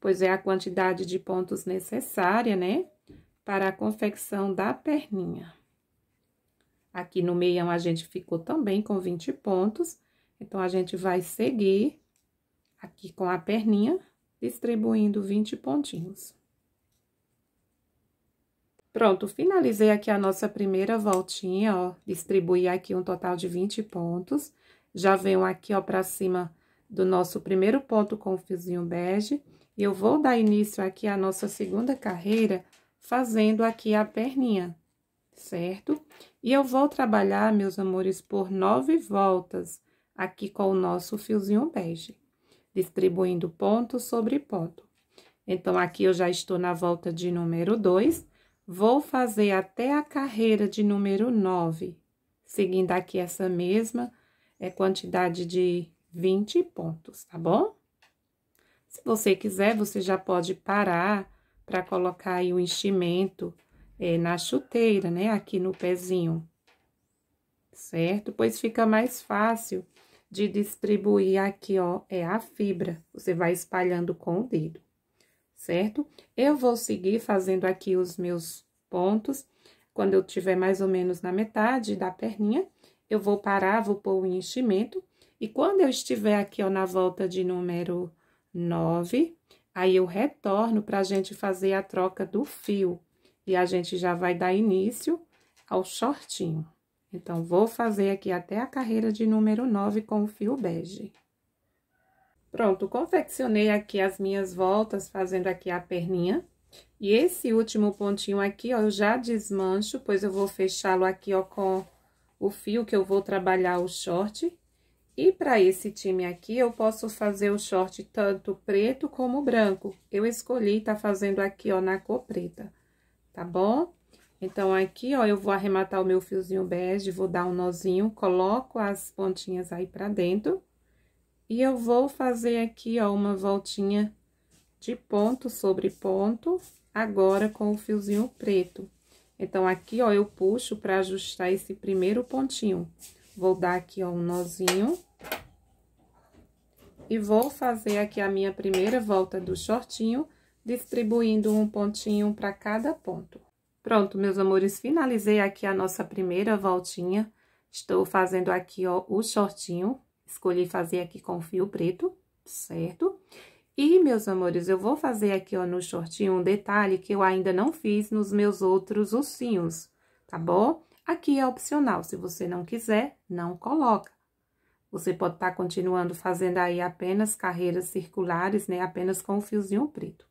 pois é a quantidade de pontos necessária, né? Para a confecção da perninha. Aqui no meião a gente ficou também com 20 pontos, então a gente vai seguir aqui com a perninha, distribuindo 20 pontinhos. Pronto, finalizei aqui a nossa primeira voltinha, ó, distribuí aqui um total de 20 pontos. Já venho aqui, ó, pra cima do nosso primeiro ponto com o fiozinho bege eu vou dar início aqui à nossa segunda carreira fazendo aqui a perninha, certo? E eu vou trabalhar, meus amores, por nove voltas aqui com o nosso fiozinho bege, distribuindo ponto sobre ponto. Então, aqui eu já estou na volta de número dois. vou fazer até a carreira de número nove, seguindo aqui essa mesma é, quantidade de 20 pontos, tá bom? Se você quiser, você já pode parar para colocar aí o enchimento é, na chuteira, né? Aqui no pezinho, certo? Pois fica mais fácil de distribuir aqui, ó, é a fibra. Você vai espalhando com o dedo, certo? Eu vou seguir fazendo aqui os meus pontos. Quando eu tiver mais ou menos na metade da perninha, eu vou parar, vou pôr o enchimento. E quando eu estiver aqui, ó, na volta de número nove. Aí, eu retorno para a gente fazer a troca do fio. E a gente já vai dar início ao shortinho. Então, vou fazer aqui até a carreira de número 9 com o fio bege. Pronto, confeccionei aqui as minhas voltas, fazendo aqui a perninha. E esse último pontinho aqui, ó, eu já desmancho, pois eu vou fechá-lo aqui, ó, com o fio que eu vou trabalhar o short. E para esse time aqui, eu posso fazer o short tanto preto como branco. Eu escolhi, tá fazendo aqui, ó, na cor preta, tá bom? Então, aqui, ó, eu vou arrematar o meu fiozinho bege, vou dar um nozinho, coloco as pontinhas aí pra dentro. E eu vou fazer aqui, ó, uma voltinha de ponto sobre ponto, agora com o fiozinho preto. Então, aqui, ó, eu puxo pra ajustar esse primeiro pontinho. Pontinho. Vou dar aqui, ó, um nozinho. E vou fazer aqui a minha primeira volta do shortinho, distribuindo um pontinho para cada ponto. Pronto, meus amores, finalizei aqui a nossa primeira voltinha. Estou fazendo aqui, ó, o shortinho. Escolhi fazer aqui com fio preto, certo? E, meus amores, eu vou fazer aqui, ó, no shortinho um detalhe que eu ainda não fiz nos meus outros ursinhos, tá bom? Aqui é opcional, se você não quiser, não coloca. Você pode estar tá continuando fazendo aí apenas carreiras circulares, né? Apenas com o fiozinho preto.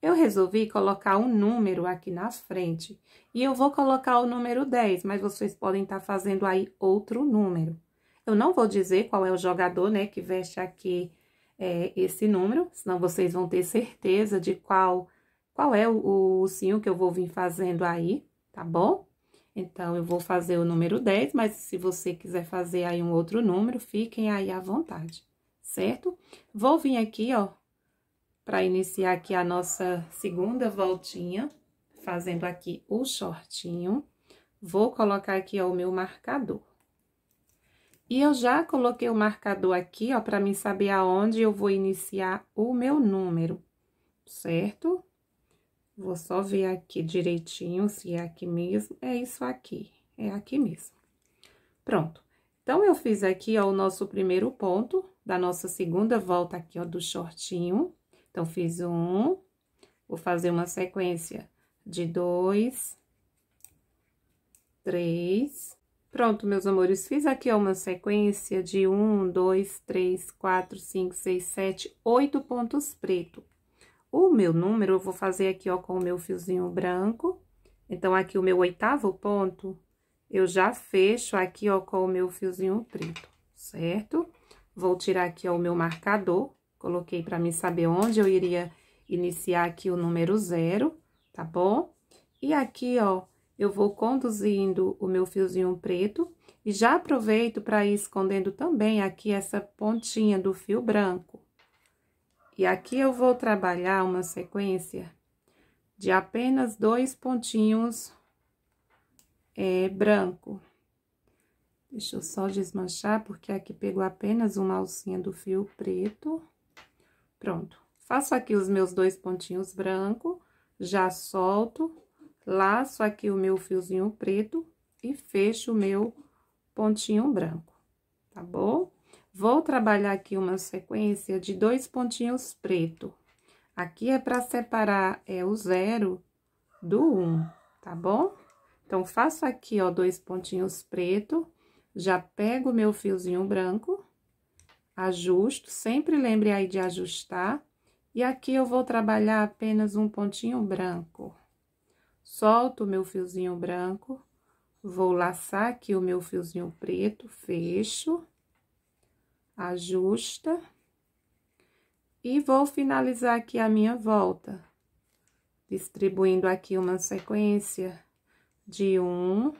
Eu resolvi colocar um número aqui na frente. E eu vou colocar o número 10, mas vocês podem estar tá fazendo aí outro número. Eu não vou dizer qual é o jogador, né, que veste aqui é, esse número, senão vocês vão ter certeza de qual, qual é o, o ursinho que eu vou vir fazendo aí, tá bom? Então, eu vou fazer o número 10, mas se você quiser fazer aí um outro número, fiquem aí à vontade, certo? Vou vir aqui, ó, para iniciar aqui a nossa segunda voltinha, fazendo aqui o shortinho. Vou colocar aqui, ó, o meu marcador. E eu já coloquei o marcador aqui, ó, para mim saber aonde eu vou iniciar o meu número, certo? Vou só ver aqui direitinho se é aqui mesmo. É isso aqui, é aqui mesmo. Pronto. Então, eu fiz aqui, ó, o nosso primeiro ponto da nossa segunda volta aqui, ó, do shortinho. Então, fiz um, vou fazer uma sequência de dois, três. Pronto, meus amores, fiz aqui, ó, uma sequência de um, dois, três, quatro, cinco, seis, sete, oito pontos preto. O meu número, eu vou fazer aqui, ó, com o meu fiozinho branco. Então, aqui o meu oitavo ponto, eu já fecho aqui, ó, com o meu fiozinho preto, certo? Vou tirar aqui, ó, o meu marcador, coloquei para mim saber onde eu iria iniciar aqui o número zero, tá bom? E aqui, ó, eu vou conduzindo o meu fiozinho preto e já aproveito para ir escondendo também aqui essa pontinha do fio branco, e aqui eu vou trabalhar uma sequência de apenas dois pontinhos é, branco. Deixa eu só desmanchar, porque aqui pegou apenas uma alcinha do fio preto. Pronto. Faço aqui os meus dois pontinhos branco, já solto, laço aqui o meu fiozinho preto e fecho o meu pontinho branco, tá bom? Vou trabalhar aqui uma sequência de dois pontinhos preto. Aqui é para separar é, o zero do um, tá bom? Então, faço aqui, ó, dois pontinhos preto, já pego o meu fiozinho branco, ajusto, sempre lembre aí de ajustar. E aqui eu vou trabalhar apenas um pontinho branco. Solto o meu fiozinho branco, vou laçar aqui o meu fiozinho preto, fecho ajusta. E vou finalizar aqui a minha volta, distribuindo aqui uma sequência de um,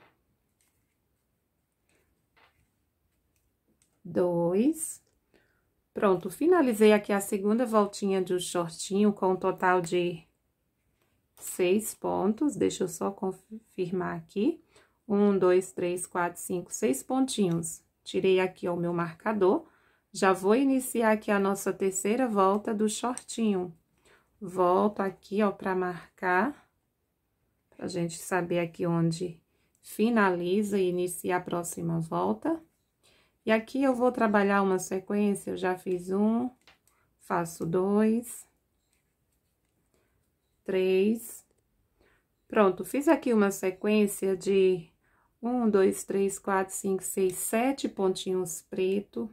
dois. Pronto, finalizei aqui a segunda voltinha do shortinho com um total de seis pontos. Deixa eu só confirmar aqui. Um, dois, três, quatro, cinco, seis pontinhos. Tirei aqui o meu marcador já vou iniciar aqui a nossa terceira volta do shortinho. Volto aqui, ó, pra marcar, pra gente saber aqui onde finaliza e inicia a próxima volta. E aqui eu vou trabalhar uma sequência, eu já fiz um, faço dois, três. Pronto, fiz aqui uma sequência de um, dois, três, quatro, cinco, seis, sete pontinhos preto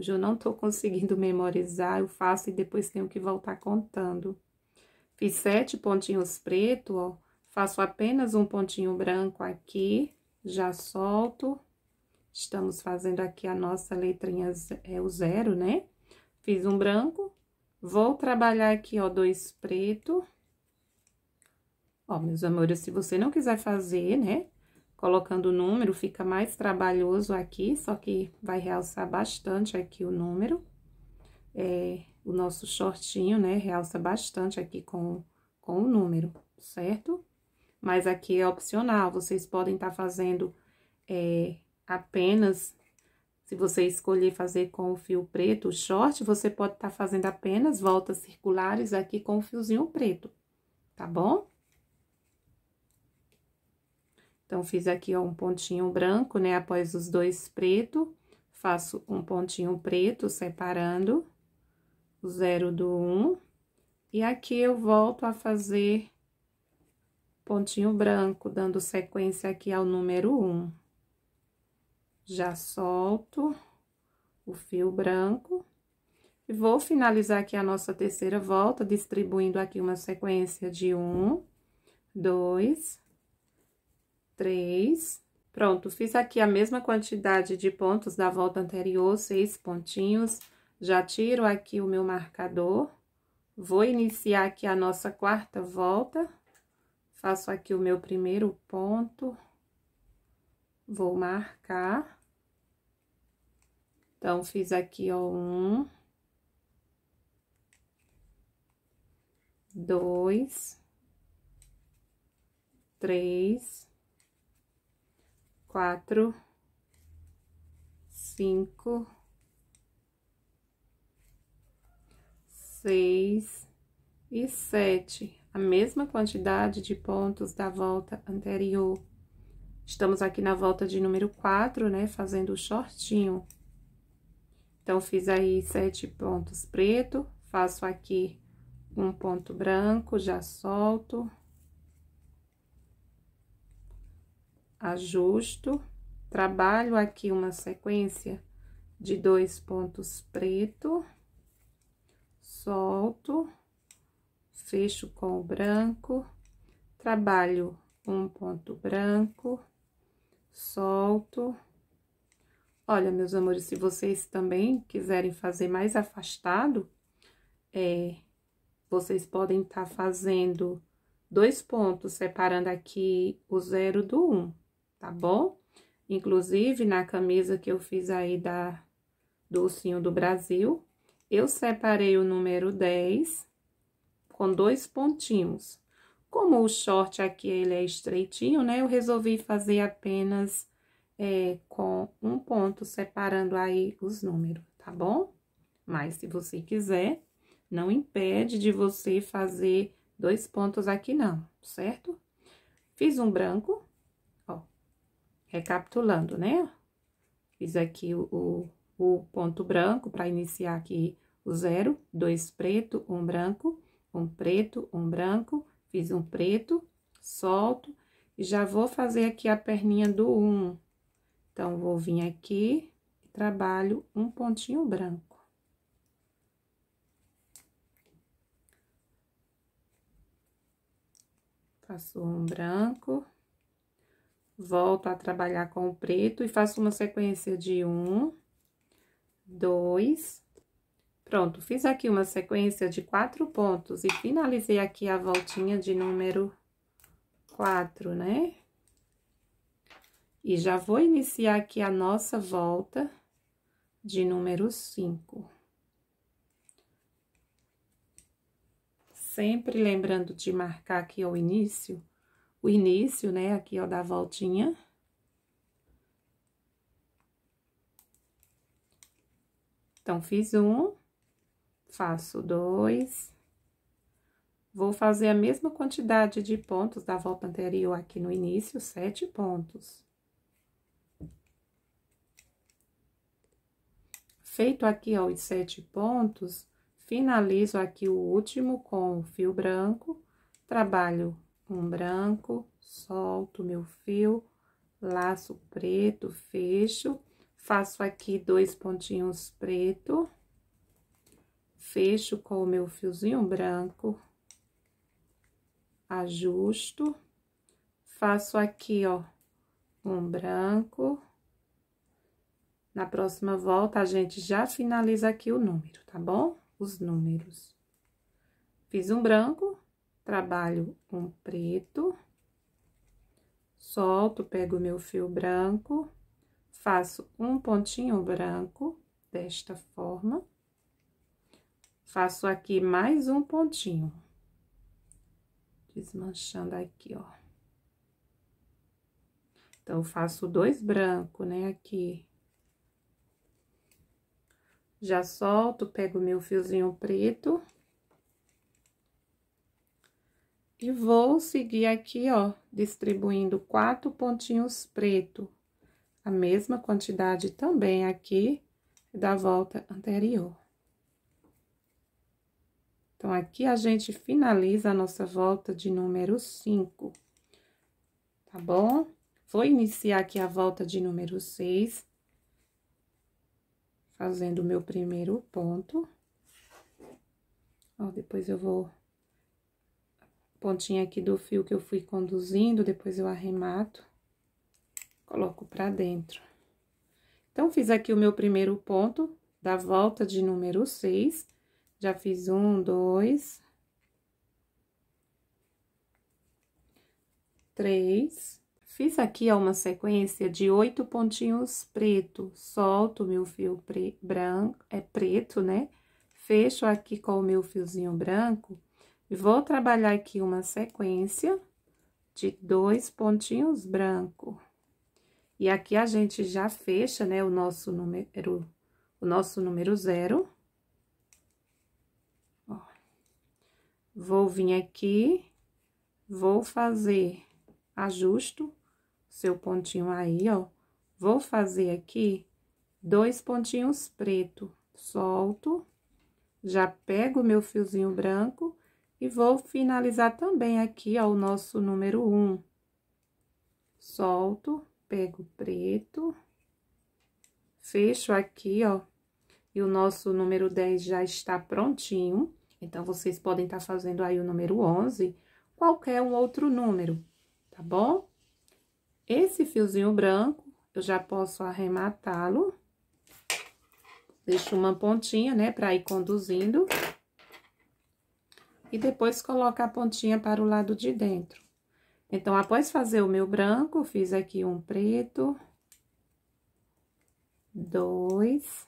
Hoje eu não estou conseguindo memorizar, eu faço e depois tenho que voltar contando. Fiz sete pontinhos preto, ó. Faço apenas um pontinho branco aqui, já solto. Estamos fazendo aqui a nossa letrinha, é o zero, né? Fiz um branco, vou trabalhar aqui, ó, dois preto. Ó, meus amores, se você não quiser fazer, né, colocando o número, fica mais trabalhoso aqui, só que vai realçar bastante aqui o número. É, o nosso shortinho, né, realça bastante aqui com, com o número, certo? Mas aqui é opcional, vocês podem estar tá fazendo é, apenas, se você escolher fazer com o fio preto, o short, você pode estar tá fazendo apenas voltas circulares aqui com o fiozinho preto, tá bom? Então, fiz aqui, ó, um pontinho branco, né, após os dois preto, faço um pontinho preto separando o zero do um, e aqui eu volto a fazer pontinho branco, dando sequência aqui ao número um. Já solto o fio branco. E vou finalizar aqui a nossa terceira volta, distribuindo aqui uma sequência de um, dois, três. Pronto, fiz aqui a mesma quantidade de pontos da volta anterior, seis pontinhos. Já tiro aqui o meu marcador. Vou iniciar aqui a nossa quarta volta. Faço aqui o meu primeiro ponto. Vou marcar. Então, fiz aqui, ó, um. Dois. Três quatro, cinco, seis e sete, a mesma quantidade de pontos da volta anterior. Estamos aqui na volta de número quatro, né, fazendo o shortinho. Então, fiz aí sete pontos preto, faço aqui um ponto branco, já solto. ajusto, trabalho aqui uma sequência de dois pontos preto, solto, fecho com o branco, trabalho um ponto branco, solto. Olha, meus amores, se vocês também quiserem fazer mais afastado, é, vocês podem estar tá fazendo dois pontos, separando aqui o zero do um tá bom? Inclusive, na camisa que eu fiz aí da, do ursinho do Brasil, eu separei o número 10 com dois pontinhos. Como o short aqui, ele é estreitinho, né? Eu resolvi fazer apenas é, com um ponto, separando aí os números, tá bom? Mas, se você quiser, não impede de você fazer dois pontos aqui não, certo? Fiz um branco, Recapitulando, né? Fiz aqui o, o ponto branco para iniciar aqui o zero, dois preto, um branco, um preto, um branco, fiz um preto, solto, e já vou fazer aqui a perninha do um. Então, vou vir aqui e trabalho um pontinho branco. Passou um branco volto a trabalhar com o preto e faço uma sequência de um, dois. Pronto, fiz aqui uma sequência de quatro pontos e finalizei aqui a voltinha de número quatro, né? E já vou iniciar aqui a nossa volta de número cinco. Sempre lembrando de marcar aqui o início o início, né, aqui, ó, da voltinha. Então, fiz um, faço dois, vou fazer a mesma quantidade de pontos da volta anterior aqui no início, sete pontos. Feito aqui, ó, os sete pontos, finalizo aqui o último com fio branco, trabalho um branco, solto meu fio, laço preto, fecho, faço aqui dois pontinhos preto, fecho com o meu fiozinho branco, ajusto, faço aqui, ó, um branco. Na próxima volta, a gente já finaliza aqui o número, tá bom? Os números. Fiz um branco, trabalho um preto, solto, pego meu fio branco, faço um pontinho branco desta forma, faço aqui mais um pontinho, desmanchando aqui, ó. Então, faço dois branco, né, aqui. Já solto, pego meu fiozinho preto, e vou seguir aqui, ó, distribuindo quatro pontinhos preto. A mesma quantidade também aqui da volta anterior. Então, aqui a gente finaliza a nossa volta de número 5, tá bom? Vou iniciar aqui a volta de número 6, fazendo o meu primeiro ponto. Ó, depois eu vou pontinha aqui do fio que eu fui conduzindo, depois eu arremato, coloco pra dentro. Então, fiz aqui o meu primeiro ponto da volta de número 6. Já fiz um, dois, três. Fiz aqui uma sequência de oito pontinhos preto. Solto meu fio branco, é preto, né? Fecho aqui com o meu fiozinho branco e vou trabalhar aqui uma sequência de dois pontinhos branco. E aqui a gente já fecha, né, o nosso número, o nosso número zero. Ó. Vou vir aqui, vou fazer ajusto seu pontinho aí, ó. Vou fazer aqui dois pontinhos preto, solto, já pego o meu fiozinho branco e vou finalizar também aqui, ó, o nosso número um. Solto, pego preto, fecho aqui, ó, e o nosso número 10 já está prontinho. Então, vocês podem estar tá fazendo aí o número 11, qualquer um outro número, tá bom? Esse fiozinho branco, eu já posso arrematá-lo. Deixo uma pontinha, né, para ir conduzindo e depois coloca a pontinha para o lado de dentro. Então, após fazer o meu branco, fiz aqui um preto, dois,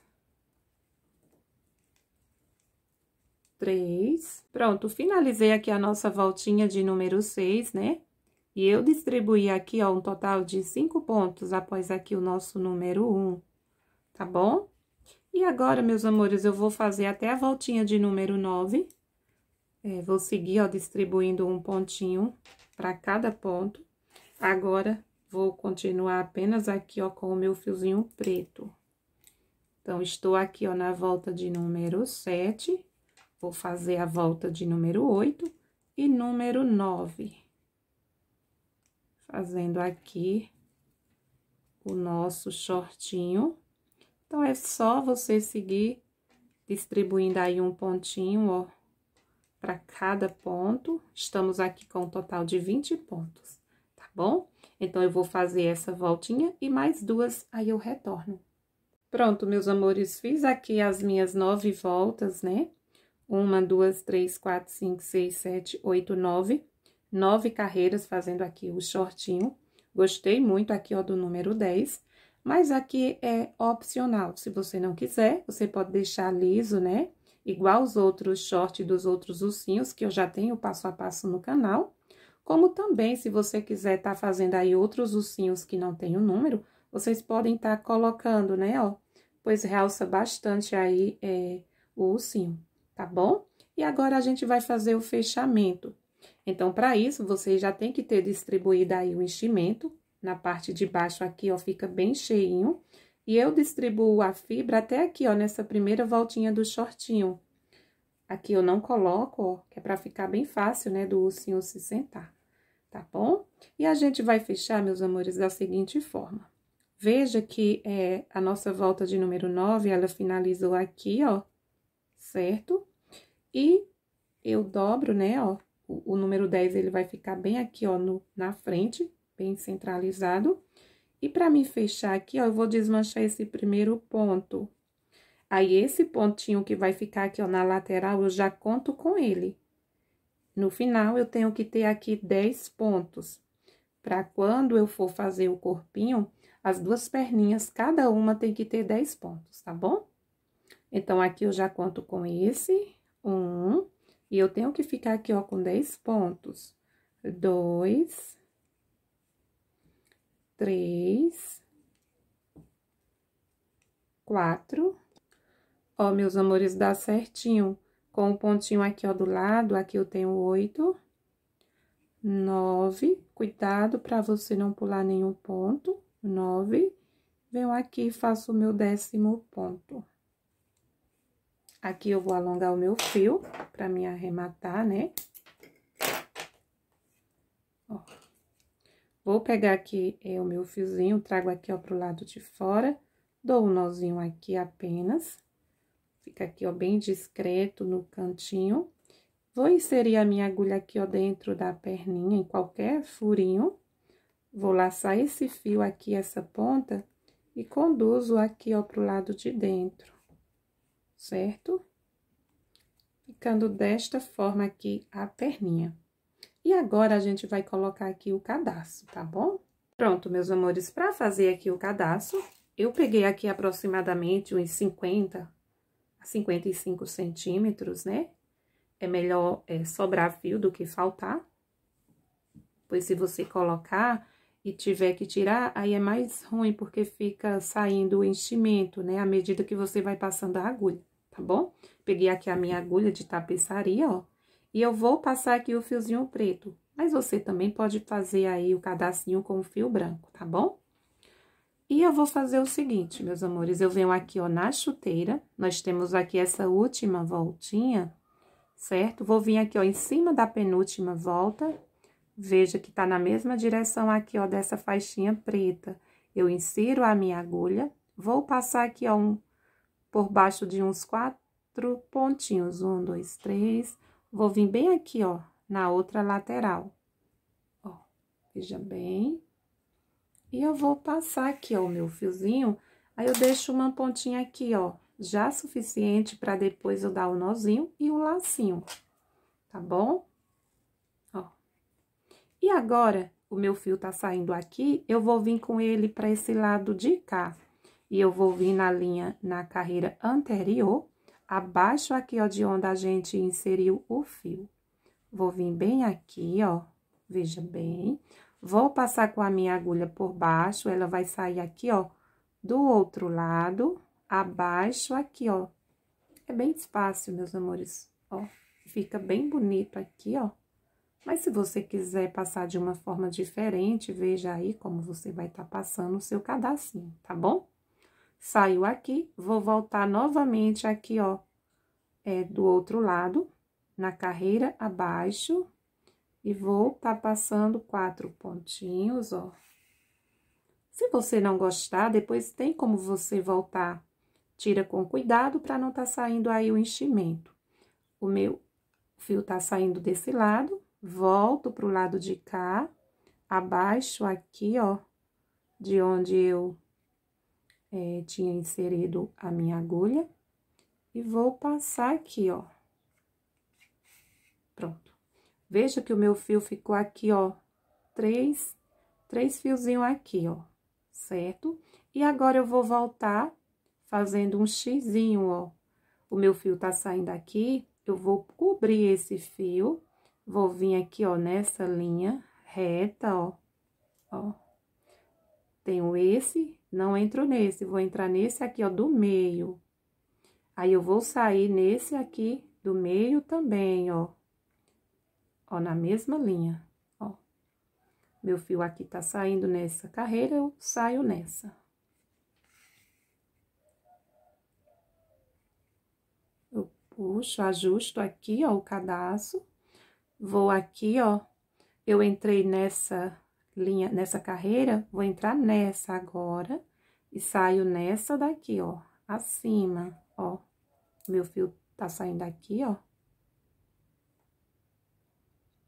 três. Pronto, finalizei aqui a nossa voltinha de número seis, né? E eu distribuí aqui, ó, um total de cinco pontos após aqui o nosso número um, tá bom? E agora, meus amores, eu vou fazer até a voltinha de número nove. É, vou seguir, ó, distribuindo um pontinho para cada ponto. Agora, vou continuar apenas aqui, ó, com o meu fiozinho preto. Então, estou aqui, ó, na volta de número 7, vou fazer a volta de número 8 e número 9. Fazendo aqui o nosso shortinho. Então, é só você seguir distribuindo aí um pontinho, ó, para cada ponto. Estamos aqui com um total de 20 pontos, tá bom? Então, eu vou fazer essa voltinha e mais duas, aí eu retorno. Pronto, meus amores, fiz aqui as minhas nove voltas, né? Uma, duas, três, quatro, cinco, seis, sete, oito, nove. Nove carreiras fazendo aqui o shortinho. Gostei muito aqui, ó, do número 10. Mas aqui é opcional. Se você não quiser, você pode deixar liso, né? igual os outros shorts dos outros ursinhos, que eu já tenho passo a passo no canal. Como também, se você quiser estar tá fazendo aí outros ursinhos que não tem o número, vocês podem estar tá colocando, né, ó, pois realça bastante aí é, o ursinho, tá bom? E agora, a gente vai fazer o fechamento. Então, para isso, você já tem que ter distribuído aí o enchimento. Na parte de baixo aqui, ó, fica bem cheinho. E eu distribuo a fibra até aqui, ó, nessa primeira voltinha do shortinho. Aqui eu não coloco, ó, que é pra ficar bem fácil, né, do ursinho se sentar, tá bom? E a gente vai fechar, meus amores, da seguinte forma. Veja que é, a nossa volta de número 9, ela finalizou aqui, ó, certo? E eu dobro, né, ó, o, o número 10, ele vai ficar bem aqui, ó, no, na frente, bem centralizado. E para me fechar aqui, ó, eu vou desmanchar esse primeiro ponto. Aí, esse pontinho que vai ficar aqui, ó, na lateral, eu já conto com ele. No final, eu tenho que ter aqui 10 pontos. Para quando eu for fazer o corpinho, as duas perninhas, cada uma tem que ter 10 pontos, tá bom? Então, aqui eu já conto com esse, um, e eu tenho que ficar aqui, ó, com 10 pontos. Dois, três, quatro. Ó, meus amores, dá certinho. Com o pontinho aqui, ó, do lado, aqui eu tenho oito, nove. Cuidado para você não pular nenhum ponto. Nove. Venho aqui e faço o meu décimo ponto. Aqui eu vou alongar o meu fio para me arrematar, né? Ó. Vou pegar aqui é, o meu fiozinho, trago aqui, ó, pro lado de fora, dou um nozinho aqui apenas. Fica aqui, ó, bem discreto no cantinho. Vou inserir a minha agulha aqui, ó, dentro da perninha, em qualquer furinho. Vou laçar esse fio aqui, essa ponta, e conduzo aqui, ó, pro lado de dentro, certo? Ficando desta forma aqui a perninha. E agora, a gente vai colocar aqui o cadastro, tá bom? Pronto, meus amores, para fazer aqui o cadastro, eu peguei aqui aproximadamente uns 50 a 55 centímetros, né? É melhor é, sobrar fio do que faltar. Pois se você colocar e tiver que tirar, aí é mais ruim, porque fica saindo o enchimento, né? À medida que você vai passando a agulha, tá bom? Peguei aqui a minha agulha de tapeçaria, ó. E eu vou passar aqui o fiozinho preto, mas você também pode fazer aí o cadacinho com o fio branco, tá bom? E eu vou fazer o seguinte, meus amores, eu venho aqui, ó, na chuteira, nós temos aqui essa última voltinha, certo? Vou vir aqui, ó, em cima da penúltima volta, veja que tá na mesma direção aqui, ó, dessa faixinha preta. Eu insiro a minha agulha, vou passar aqui, ó, um, por baixo de uns quatro pontinhos, um, dois, três, Vou vir bem aqui, ó, na outra lateral. Ó, veja bem. E eu vou passar aqui, ó, o meu fiozinho. Aí, eu deixo uma pontinha aqui, ó, já suficiente para depois eu dar o nozinho e o lacinho, tá bom? Ó. E agora, o meu fio tá saindo aqui, eu vou vir com ele para esse lado de cá. E eu vou vir na linha, na carreira anterior, abaixo aqui, ó, de onde a gente inseriu o fio. Vou vir bem aqui, ó, veja bem. Vou passar com a minha agulha por baixo, ela vai sair aqui, ó, do outro lado, abaixo aqui, ó. É bem fácil, meus amores, ó. Fica bem bonito aqui, ó. Mas se você quiser passar de uma forma diferente, veja aí como você vai estar tá passando o seu cadarcinho, tá bom? Saiu aqui, vou voltar novamente aqui, ó, é, do outro lado, na carreira abaixo, e vou tá passando quatro pontinhos, ó. Se você não gostar, depois tem como você voltar. Tira com cuidado para não tá saindo aí o enchimento. O meu fio tá saindo desse lado, volto pro lado de cá, abaixo aqui, ó, de onde eu é, tinha inserido a minha agulha e vou passar aqui, ó. Pronto. Veja que o meu fio ficou aqui, ó, três, três fiozinhos aqui, ó, certo? E agora eu vou voltar fazendo um xizinho, ó. O meu fio tá saindo aqui, eu vou cobrir esse fio, vou vir aqui, ó, nessa linha reta, ó, ó. Tenho esse não entro nesse, vou entrar nesse aqui, ó, do meio. Aí, eu vou sair nesse aqui do meio também, ó. Ó, na mesma linha, ó. Meu fio aqui tá saindo nessa carreira, eu saio nessa. Eu puxo, ajusto aqui, ó, o cadastro. Vou aqui, ó. Eu entrei nessa linha, nessa carreira, vou entrar nessa agora e saio nessa daqui, ó, acima, ó. Meu fio tá saindo aqui, ó.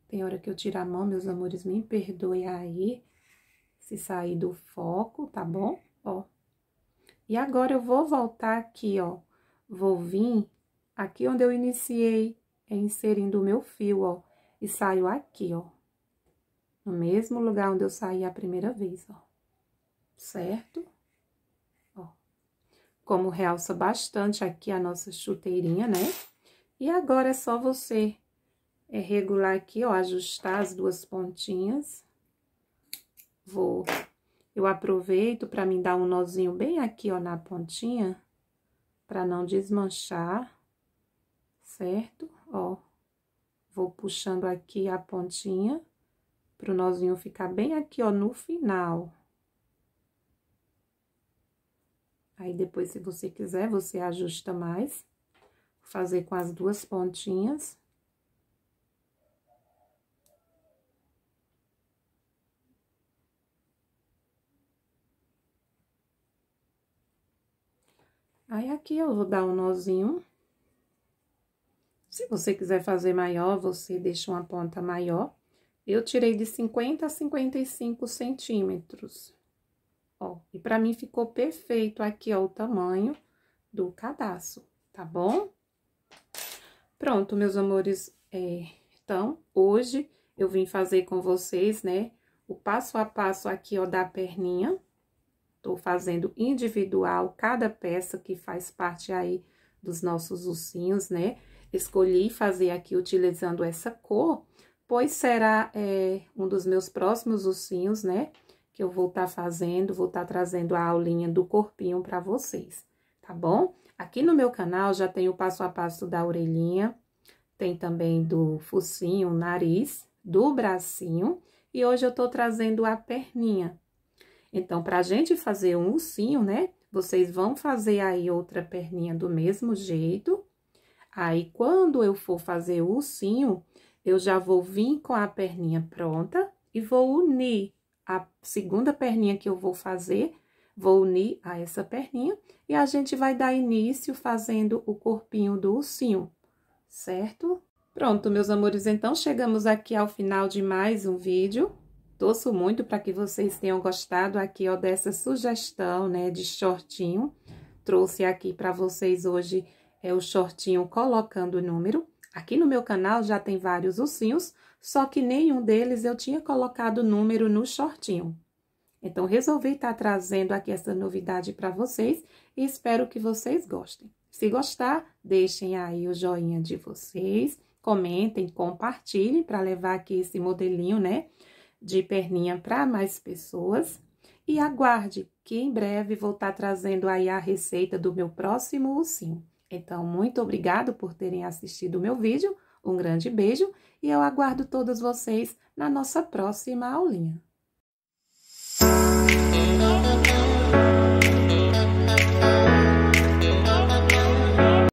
Tem hora que eu tiro a mão, meus amores, me perdoe aí se sair do foco, tá bom? Ó. E agora eu vou voltar aqui, ó. Vou vir aqui onde eu iniciei é inserindo o meu fio, ó, e saio aqui, ó. No mesmo lugar onde eu saí a primeira vez, ó. Certo? Ó. Como realça bastante aqui a nossa chuteirinha, né? E agora é só você é, regular aqui, ó, ajustar as duas pontinhas. Vou... Eu aproveito para me dar um nozinho bem aqui, ó, na pontinha, para não desmanchar, certo? Ó, vou puxando aqui a pontinha para o nozinho ficar bem aqui, ó, no final. Aí, depois, se você quiser, você ajusta mais. Vou fazer com as duas pontinhas. Aí, aqui eu vou dar um nozinho. Se você quiser fazer maior, você deixa uma ponta maior. Eu tirei de 50 a 55 centímetros. Ó, e pra mim ficou perfeito aqui, ó, o tamanho do cadastro, tá bom? Pronto, meus amores, é, então, hoje eu vim fazer com vocês, né, o passo a passo aqui, ó, da perninha. Tô fazendo individual cada peça que faz parte aí dos nossos ursinhos, né? Escolhi fazer aqui utilizando essa cor pois será é, um dos meus próximos ursinhos, né? Que eu vou estar tá fazendo, vou estar tá trazendo a aulinha do corpinho para vocês, tá bom? Aqui no meu canal já tem o passo a passo da orelhinha, tem também do focinho, nariz, do bracinho, e hoje eu tô trazendo a perninha. Então, pra gente fazer um ursinho, né? Vocês vão fazer aí outra perninha do mesmo jeito. Aí, quando eu for fazer o ursinho, eu já vou vir com a perninha pronta e vou unir a segunda perninha que eu vou fazer, vou unir a essa perninha e a gente vai dar início fazendo o corpinho do ursinho, certo? Pronto, meus amores, então chegamos aqui ao final de mais um vídeo. Torço muito para que vocês tenham gostado aqui, ó, dessa sugestão, né, de shortinho. Trouxe aqui para vocês hoje é o shortinho colocando o número. Aqui no meu canal já tem vários ursinhos, só que nenhum deles eu tinha colocado número no shortinho. Então, resolvi estar tá trazendo aqui essa novidade para vocês e espero que vocês gostem. Se gostar, deixem aí o joinha de vocês, comentem, compartilhem para levar aqui esse modelinho, né, de perninha para mais pessoas. E aguarde que em breve vou estar tá trazendo aí a receita do meu próximo ursinho. Então, muito obrigado por terem assistido o meu vídeo, um grande beijo e eu aguardo todos vocês na nossa próxima aulinha.